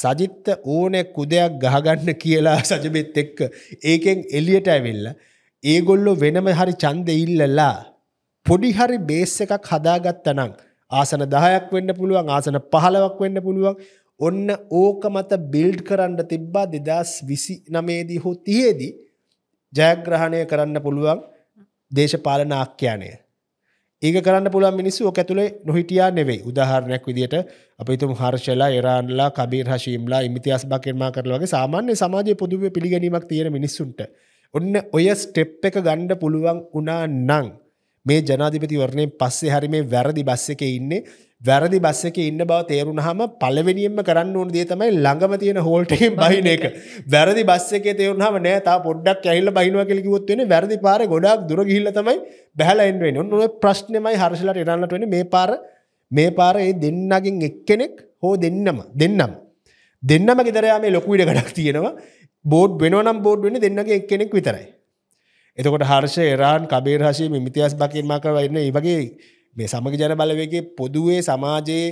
සජිත්ත ඕනෑ කුදයක් ගහගන්න කියලා [LAUGHS] සජබෙත් එක්ක ඒකෙන් එලියට ඇවෙල්ල ඒගොල්ලො වෙනම හරි චන්ද ඉල්ලලා පොඩි හරි බේස් එකක් හදාගත්තනං ආසන දහයක් වෙන්න පුළුවන් ආසන පහලවක් වෙන්න පුළුවන් ඔන්න ඕක මත බිල්ඩ් කරන්න තිබ්බා දෙදස් විසි නමේදී හෝ තියේදී ජයග්‍රහණය කරන්න පුළුවන් දේශපාලනාක්්‍යානය ඒක කරන්න පුළුවන් මිනිස්සු ඕක ඇතුලේ නොහිටියා නෙවෙයි. උදාහරණයක් විදිහට අපි හිතමු හර්ෂලා, ඉරාන්ලා, කබීර් හෂීම්ලා, ඉම්තියාස් බකර්මා කරලා වගේ සාමාන්‍ය සමාජයේ පොදුවේ පිළිගැනීමක් තියෙන මිනිස්සුන්ට ඔන්න ඔය ස්ටෙප් එක ගන්න පුළුවන් වුණා නම් මේ ජනාධිපතිවරණය පස්සේ හරි මේ වැරදි බස් එක ඉන්නේ වැරදි බස් එක ඉන්න බව තේරුණහම පලවෙනිියම්ම කරන්න ඕන දේ තමයි ළඟම තියෙන හෝල්ටකෙන් බහින එක වැරදි බස් එක තේරුණහම නෑතා පොඩ්ඩක් ඇල්ල බහිනවා කෙලිකිවොත්වෙන වැරදි පාර ගොඩක් දුරගහිල්ල තමයි බැහලයින්ුවෙන් ඔන්න ප්‍රශ්නමයි හර්සලට එරන්නට වෙන මේ පාර මේ පාර ඒ දෙන්නගෙන් එක්කෙනෙක් හෝ දෙන්නම දෙන්නම්. දෙන්නම ගෙදරයා මේ ලොකුවිට ගඩක් තියෙනවා බෝඩ් වෙනනම් බෝඩ් වෙන දෙන්නගේ එක්කෙනෙක් විතරයි. එතකොට හර්ෂ එරාන් කබේර හශය මිතිහස් බකින්මා කරවන්න ඒ වගේ මේ සමග ජන බලවගේ පොදුවේ සමාජයේ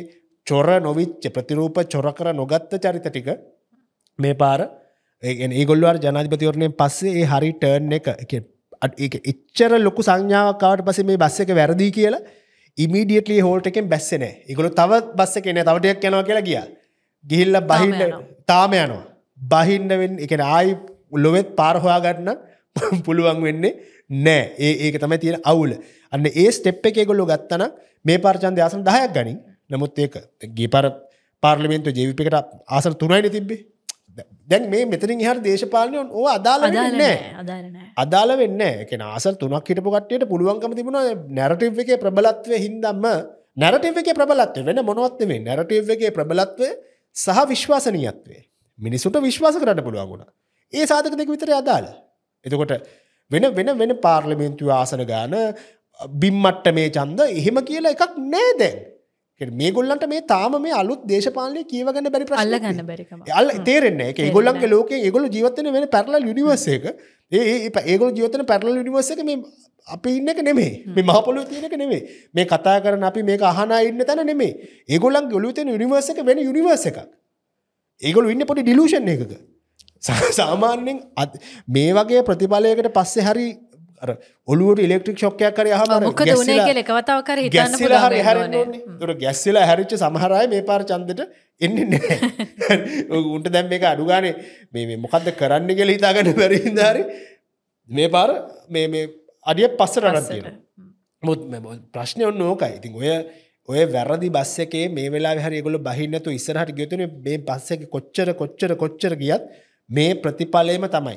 චොර නොවිච්ච ප්‍රතිරූප චොර කර නොගත්ත චරිත ටික මේ පාර ඒගොල්වර් ජනාධිපතිවරණයෙන් පස්සේ ඒ හරි ටර්න් එක එච්චර ලොකු සංඥාවකාට පසේ මේ බස්ස එක වැරදිී කියලා ඉමිඩියටලි හෝල්ට එකෙන් බැස්සෙන එකගොල තව බස්ස කෙන තවටයක් යනවා කියලා ගිය ගිහිල්ල බහින්න තාම යනවා බහින්නවෙන් එක ආයි උල්ලොවෙත් පාරහොයා ගන්න [LAUGHS] පුළුවන් වෙන්නේ නෑ ඒ ඒක තමයි තියෙන අවුල අන්න ඒ ස්ටෙප් එකගොල්ලො ගත්තන මේ පාර්චන්ද ආසන දහයක් ගනි නමුත් ඒක ගේ පර පාර්ලිමෙන්තු ජවිපිකට ආසන තුනයින තිබ්බේ දැන් මේ මෙතරින් හර දේශපාලනයන් ඕ අදාල නෑ අදාල වෙන්න එක ආසල් තුනක් හිටපු කට්ටයට පුළුවන්කම තිබුණ නැරටව් එක ප්‍රබලත්වය හින්දම්ම නැරටව් එක ප්‍රබලත්ව වෙන මොනොත්වේ නැරටව් එක ප්‍රබලත්වය සහ විශ්වාසනීයත්වේ මිනිසුට විශ්වාස කරන්න පුළුවන්ගුණ ඒ සාධකනෙක විතර අදාලා එතකොට වෙන වෙන වෙන පාර්ලිමේන්තු ආසන ගාන බිම්මට්ට මේ චන්ද එහෙම කියලා එකක් නෑදැන්. මේ ගොල්ලන්ට මේ තාම මේ අලුත් දේශපාලනය කියවගන්න බැරි ප්‍රල්ල ගන්න බැරිකම අල්ල තේරෙන්නේ එක ගොල්ලන්ගේ ලෝක ගොල ජීවතන වෙන පැරල නිවසේක ඒ ඒගොල් ජීවතන පැරල නිවසක මේ අපි ඉන්න එක නෙමේ මේ මහපොලෝ තියෙනක නෙමේ මේ කතා කරන අපි මේ අහනා ඉන්න තැන නෙමේ ඒගොල්ලන් ගොලුතෙන නිවර්සක වෙන නිවර්ස එකක් ඒගොල ඉන්න පොඩි ඩිලූෂන් එකක සාමාන්‍යෙන් මේ වගේ ප්‍රතිඵලයකට පස්සේ හරි ඔලුවට ඉලෙක්ට්‍රික් ශොක්කයක් කර හම ගැස්සලකවතාව කර ගැස්සල හරි හර ගැස්සල හැරිච්ච සමහරයි මේ පාර චන්දට එන්නේ නෑ [LAUGHS] උන්ට දැම් එක අඩුගානේ මේ මොකක්ද කරන්න කෙල හිතාගන්න වැරහිදාරි මේ පාර මේ අඩිය පස්ස රනත්තියෙන මුත් ප්‍රශ්නය ඔන්න ඕකයි ඉතින් ඔය ඔය වැරදි බස් එකේ මේ වෙලා හරිගොල බහින්නතු ඉස්සරහට ගයතුන මේ බස්සක කොච්චර කොච්චර කොච්චර ගියත් මේ ප්‍රතිඵලයම තමයි.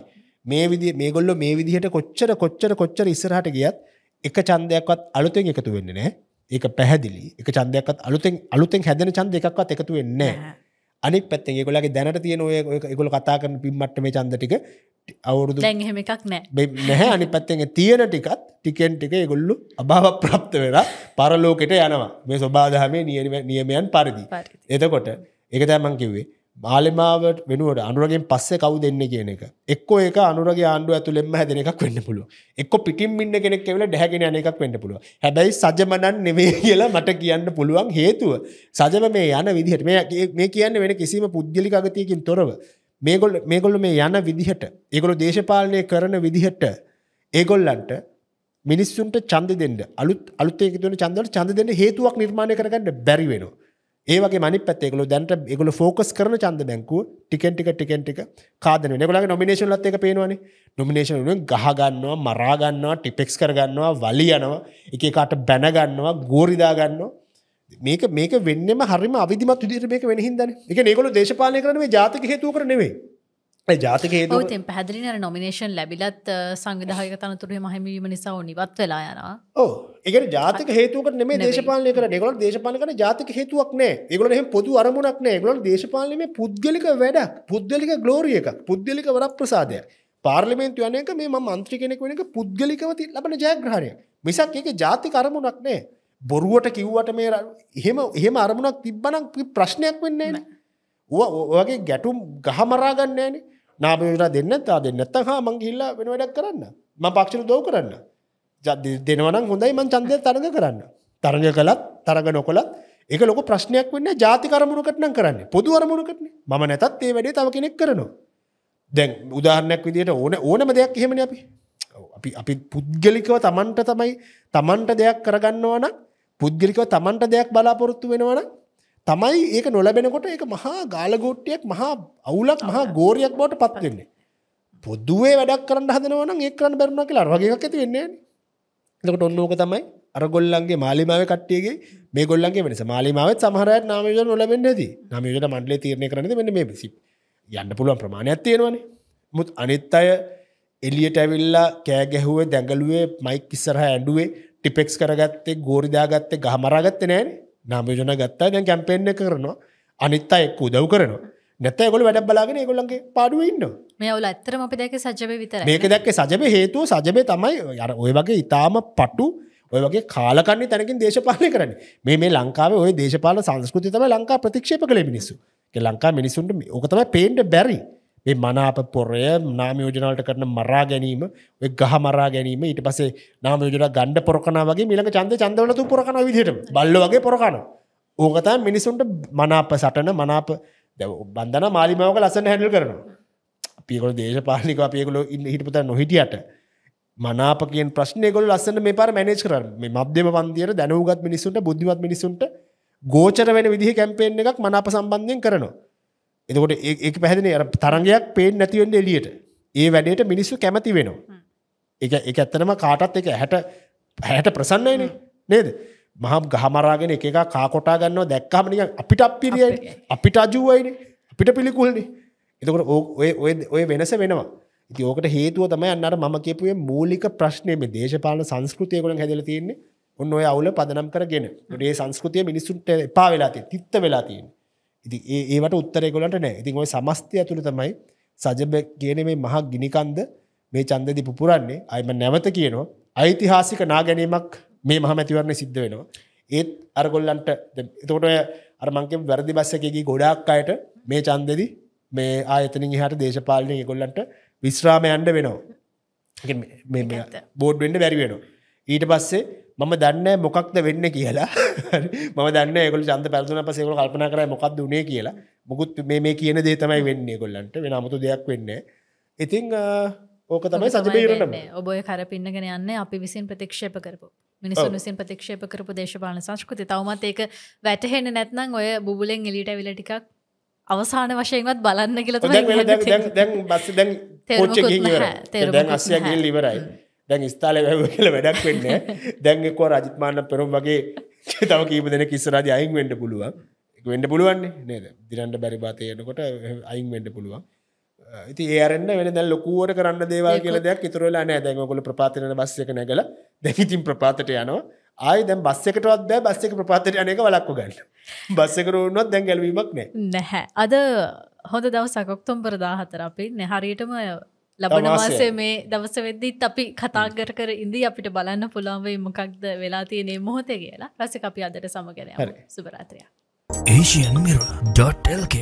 මේ විදි මේගොල්ලො මේ විදිහට කොච්චර කොච්චර කොච්චර ඉස්සරහට ගියත් එක චන්දයක්වත් අලුතෙන් එකතු වෙන්නේ නෑ ඒක පැහැදිලි එක චන්දයක්ත් අලුතෙන් අලුතෙන් හැදෙන චන්ද එකක්වත් එකතු වෙන්නේ අනික් පැත්තෙන් ඒගොල්ලගේ දැනට තියෙන ඔය ඒගොල්ල කතා කරන පිම්මට්ට මේ චන්ද ටික අවුරුදු දැන් එහෙම එකක් නෑ නැහැ අනිත් පැත්තෙන් තියෙන ටිකත් ටිකෙන් ටික ඒගොල්ලෝ අභාව ප්‍රාප්ත වෙලා පරලෝකෙට යනවා මේ සබාධමේ නියමයන් පරිදි එතකොට ඒක තමයි මම කිව්වේ බාලමාවට වෙනුවට අනුරගෙන් පස්සේ කවු දෙන්න කියන එක එක්කෝ ඒක අනුරග ආණ්ඩු ඇතුළෙම හැදෙන එකක් වෙන්න පුළුව එක්ක පිටිම් ඉන්න කෙනෙක් වෙල ඩැගෙන යන එකක් වෙන්න පුළුව හැබැයි සජමනන් නෙවේ [LAUGHS] කියලා මට කියන්න පුළුවන් හේතුව සජම මේ යන විදිහට මේ කියන්න වෙන කිසිම පුද්ගලි අගතියකින් තොරව මේගොල් මේගොල්ල මේ යන විදිහට ඒගොලු දේශපාලනය කරන විදිහට ඒගොල්ලන්ට මිනිස්සුන්ට චන්ද දෙන්න අලුත් අලුත්තේක තුන චන්දට චන්ද දෙන්න හේතුවක් නිර්මාණය කරගන්න බැරි වෙනවා ඒවගේ මනි පැත්තෙකලු දැන්ට එකගල ෆෝකස් කරන චන්ද බැංකු ටිකෙන්ටික ටිකෙන්ටික කාදන ගලගේ නොමිනේෂන් ලත් එක පේනවානේ නොමිනේෂන් වුවෙන් ගහගන්නවා මරාගන්නවා ටිපෙක්ස් e කරගන්නවා වලියනවා එකකාට බැනගන්නවා ගෝරිදාගන්නවා මේක මේක වෙන්නම හරිම අවිදිමත් විදිර මේක වෙනහිදන්න එක නෙකොල දේශපාලය කරනේ ජාතික හේතුව කරනෙවේ ජාතික තෙන් පැදිලින නොමිනේෂන් ලැබිලත් සංවිධහක තනතුරේ මහමීම නිසා නිවත් වෙලා යනවා ඕ එක ජාතික හේතුවක නෙම දේශපාලය කර ගොල දේශපාලකන ජාතික හේතුවක් නෑ ගොල එහම පොදු අරමුණක් නෑ ගොල දේශපාලීමේ පුද්ගලික වැඩක් පුද්ගලික ගලෝරිය එකක් පුද්ගලික වරක් ප්‍රසාදය පාර්ලිමෙන්තු යනක මේ මන්ත්‍රි කෙනෙක් වෙනක පුද්ගලිකවති ලබන ජයග්‍රහණය මිසක් ඒක ජාති කරමුණක් නෑ බොරුවට කිව්වට මේ එහෙම එහෙම අරමුණක් තිබ්බනක් ප්‍රශ්නයක් වෙන්නේ නෑ වගේ ගැටුම් ගහමරාගන්නේනේ නාම යෝජනා දෙන්න තා දෙන්න නැත්තම් හා මං ගිහිල්ලා වෙන වැඩක් කරන්න. මං පක්ෂයට උදව් කරන්න. දෙනවා නම් හොඳයි මං ඡන්දය තරඟ කරන්න. තරඟ කළත් තරඟ නොකළත් ඒක ලොකු ප්‍රශ්නයක් වෙන්නේ ජාති කරමුණකට නම් කරන්නේ. පොදු අරමුණකටනේ. මම නැතත් ඒ වැඩේ තව කෙනෙක් කරනවා. දැන් උදාහරණයක් විදිහට ඕන ඕනම දෙයක් එහෙමනේ අපි. අපි අපි පුද්ගලිකව Tamanට තමයි Tamanට දෙයක් කරගන්නවා නම් පුද්ගලිකව Tamanට දෙයක් බලාපොරොත්තු වෙනවා නම් තමයි ඒක නොලැබෙනකොට ඒ මහා ගාලගෝට්ටියක් මහා අවුලක් මහා ගෝරයක් බවට පත්වෙන්නේ. පොද්දුවේ වැඩක් කරන්න හදනවන ඒ කරන්න බැරුණ කියලා වගේ ඇති වෙන්නේ එකට ඔන්නෝක තමයි අරගොල්ලන්ගේ මාලිමාව කට්ටියගේ මේ ගොල්ලන්ගේ වෙනස මාලිමාවත් සමහරයට නාමයෝජන නොලැබෙන්නේ නැති. නාමයෝජන මණ්ඩලය තීරණය කරන්නේ මෙන්න මේ විසි. යන්න පුළුවන් ප්‍රමාණයක් තියෙනවනේ. මුත් අනිත් අය එළියට ඇවිල්ලා කෑ ගැහුවේ, දැඟලුවේ, මයික් ඉස්සරහා ඇඬුවේ, ටිපෙක්ස් කරගත්තේ, ගෝරි දාගත්තේ, ගහ මරාගත්තේ නැහැනේ. නාමයෝජන ගත්තා දැන් කැම්පෙන්න්න කරනවා අනිත්තා එක් උදව් කරනවා නැතකොල වැඩ බලාගෙන ගොල්ලන්ගේ පාඩුවඉන්න මේවල ඇත්තරම අපි දැක සජබ විතර මේක දැක්ක සජබ හේතුව සජබේ තමයි යර ඔය වගේ ඉතාම පටු ඔය වගේ කාලකන්නේ තැනකින් දේශපාලය කරන මේ මේ ලංකාව ඔය දේශපාල සංස්කෘතිතම ලංකා ප්‍රතික්ෂප කළ මිනිස්සු ලංකා මිනිසුන්ට ඕකතම පේන්ට බැරි මේ මනාප පොරය නාමයෝජනාවට කරන මරා ගැනීම ගහ මරා ගැනීම ඊට පසේ නාමයෝජන ගණ්ඩ පොරකන වගේ මිලක චන්ද චන්දවලතු පොරකන විදිට බල්ල වගේ පොරකන ඕකතා මිනිසුන්ට මනාප සටන මනාප බන්ධන මාලිමාවක ලසන හැඩල් කරනවා පිකොල දේශපාලික අපියකුල ඉන්න හිටපුත නොහිටියට මනාප කිය ප්‍රශ්නයකොල් ලස්සන මේ පර මැනේජ් කර මේ මධ්‍යම පන්දියට දැනවගත් මිනිසුන්ට බුද්ධිමත් මිනිසුන්ට ගෝචර වෙන විදිහ කැම්පේෙන් එකක් මනාප සම්බන්ධයෙන් කරනවා එතකොට ඒක පැහැදිලි අර තරංගයක් පේන්නේ නැති වෙන්නේ එළියට. ඒ වැඩේට මිනිස්සු කැමති වෙනවා. ඒක ඒක ඇත්තටම කාටත් ඒක 60 60 ප්‍රසන්නයිනේ නේද? මහා ගහමරාගෙන එක එක කා කොටා ගන්නවා දැක්කම නිකන් අපිට අප්පිරියයි අපිට අජුවයිනේ අපිට පිළිකුල්නේ. එතකොට ඔය ඔය ඔය වෙනස වෙනවා. ඉතින් ඕකට හේතුව තමයි අන්නර මම කියපුවේ මූලික ප්‍රශ්නේ මේ දේශපාලන සංස්කෘතිය ගොඩක් හැදලා තියෙන්නේ. ඔන්න ඔය අවුල පදනම් කරගෙන. ඒ සංස්කෘතිය මිනිස්සුන්ට එපා වෙලා තියෙන, තිත්ත වෙලා තියෙන්නේ. ඉති ඒවට උත්තරෙකොලට නෑ ඉතින් ඔය සමස්තය ඇතුළ තමයි සජබ කියන මේ මහ ගිනිකන්ද මේ චන්දදි පුපුරන්නේ අයම නැවත කියනවා ඓතිහාසික නා ගැනීමක් මේ මහ මැතිවරණ සිද්ධ වෙනවා ඒත් අරගොල්ලන්ට එතකොට අරමංගේ වැරදි බස්සකගේ ගොඩාක් අයට මේ චන්දෙදි මේ ආයතනින් හට දේශපාලනය ගොල්ලන්ට විශ්‍රාමයන්ඩ වෙනවා බෝඩ් වෙන්ඩ බැරි වෙනවා ඊට පස්සේ මම දන්න මොකක්ද වෙන්න කියලා මම දන්න ගොල චන්ත පැරසන පසේකල කල්පන කර මොකක් දුණේ කියලා මොකුත් මේ කියන දේ තමයි වෙන්නේ කොල්ලන්ට වෙන අමුතු දෙයක් වෙන්න ඉතිං ඕක තමයි සජබේරන ඔබය කරපින්නගෙන යන්න අපි විසින් ප්‍රතික්ෂේප කරපු මිනිසුන් විසින් ප්‍රතික්ෂේප කරපු දේශපාලන සංස්කෘති තවමත් ඒක වැටහෙන නැත්නම් ඔය බුබුලෙන් එලිට ඇවිල ටිකක් අවසාන වශයෙන්වත් බලන්න කියලා දැන් බස් දැන් තේරුම් ගන්න තේරුම් ගන්න ඉවරයි දැන් ස්ථාල වැැව කියල වැඩක් වෙන්න දැන්කෝ රජත්මාන්න පෙරුම් වගේ [LAUGHS] තව කීප දෙන කිස්සරජ අයින් වෙන්ඩ පුළුවන් වෙන්ඩ පුළුවන් නේද දිරන්ට බැරි බාතයනකොට අයින් වෙන්ඩ පුළුවන් ඉති ඒරන්න වෙන දැ ලොකුවට කරන්න දේවා කියල දෙයක් ඉතුරලා නෑ දැන්ගොල ප්‍රපාතින බස්සක නැගල දැහිතින් ප්‍රපාතට යනවා ආය දැන් බස්සකටවත් බෑ බස්සක ප්‍රපාතට අනක වලක්කු ගන්න බස්සකරුවන්වත් දැන් ගැලවීමක් නෑ නැහැ අද හොඳ දව සකොක්තුම්බර දාහතර අපි නැහරියටම ලබන මාසේ මේ දවස වෙද්දිත් අපි කතාගර කර ඉදී අපිට බලන්න පුළාවේ මොකක්ද වෙලා තියනේ මොහොතේ කියලා රස අපි අදට සමගෙන සුභරාත්‍රය. Asian Mirror.lk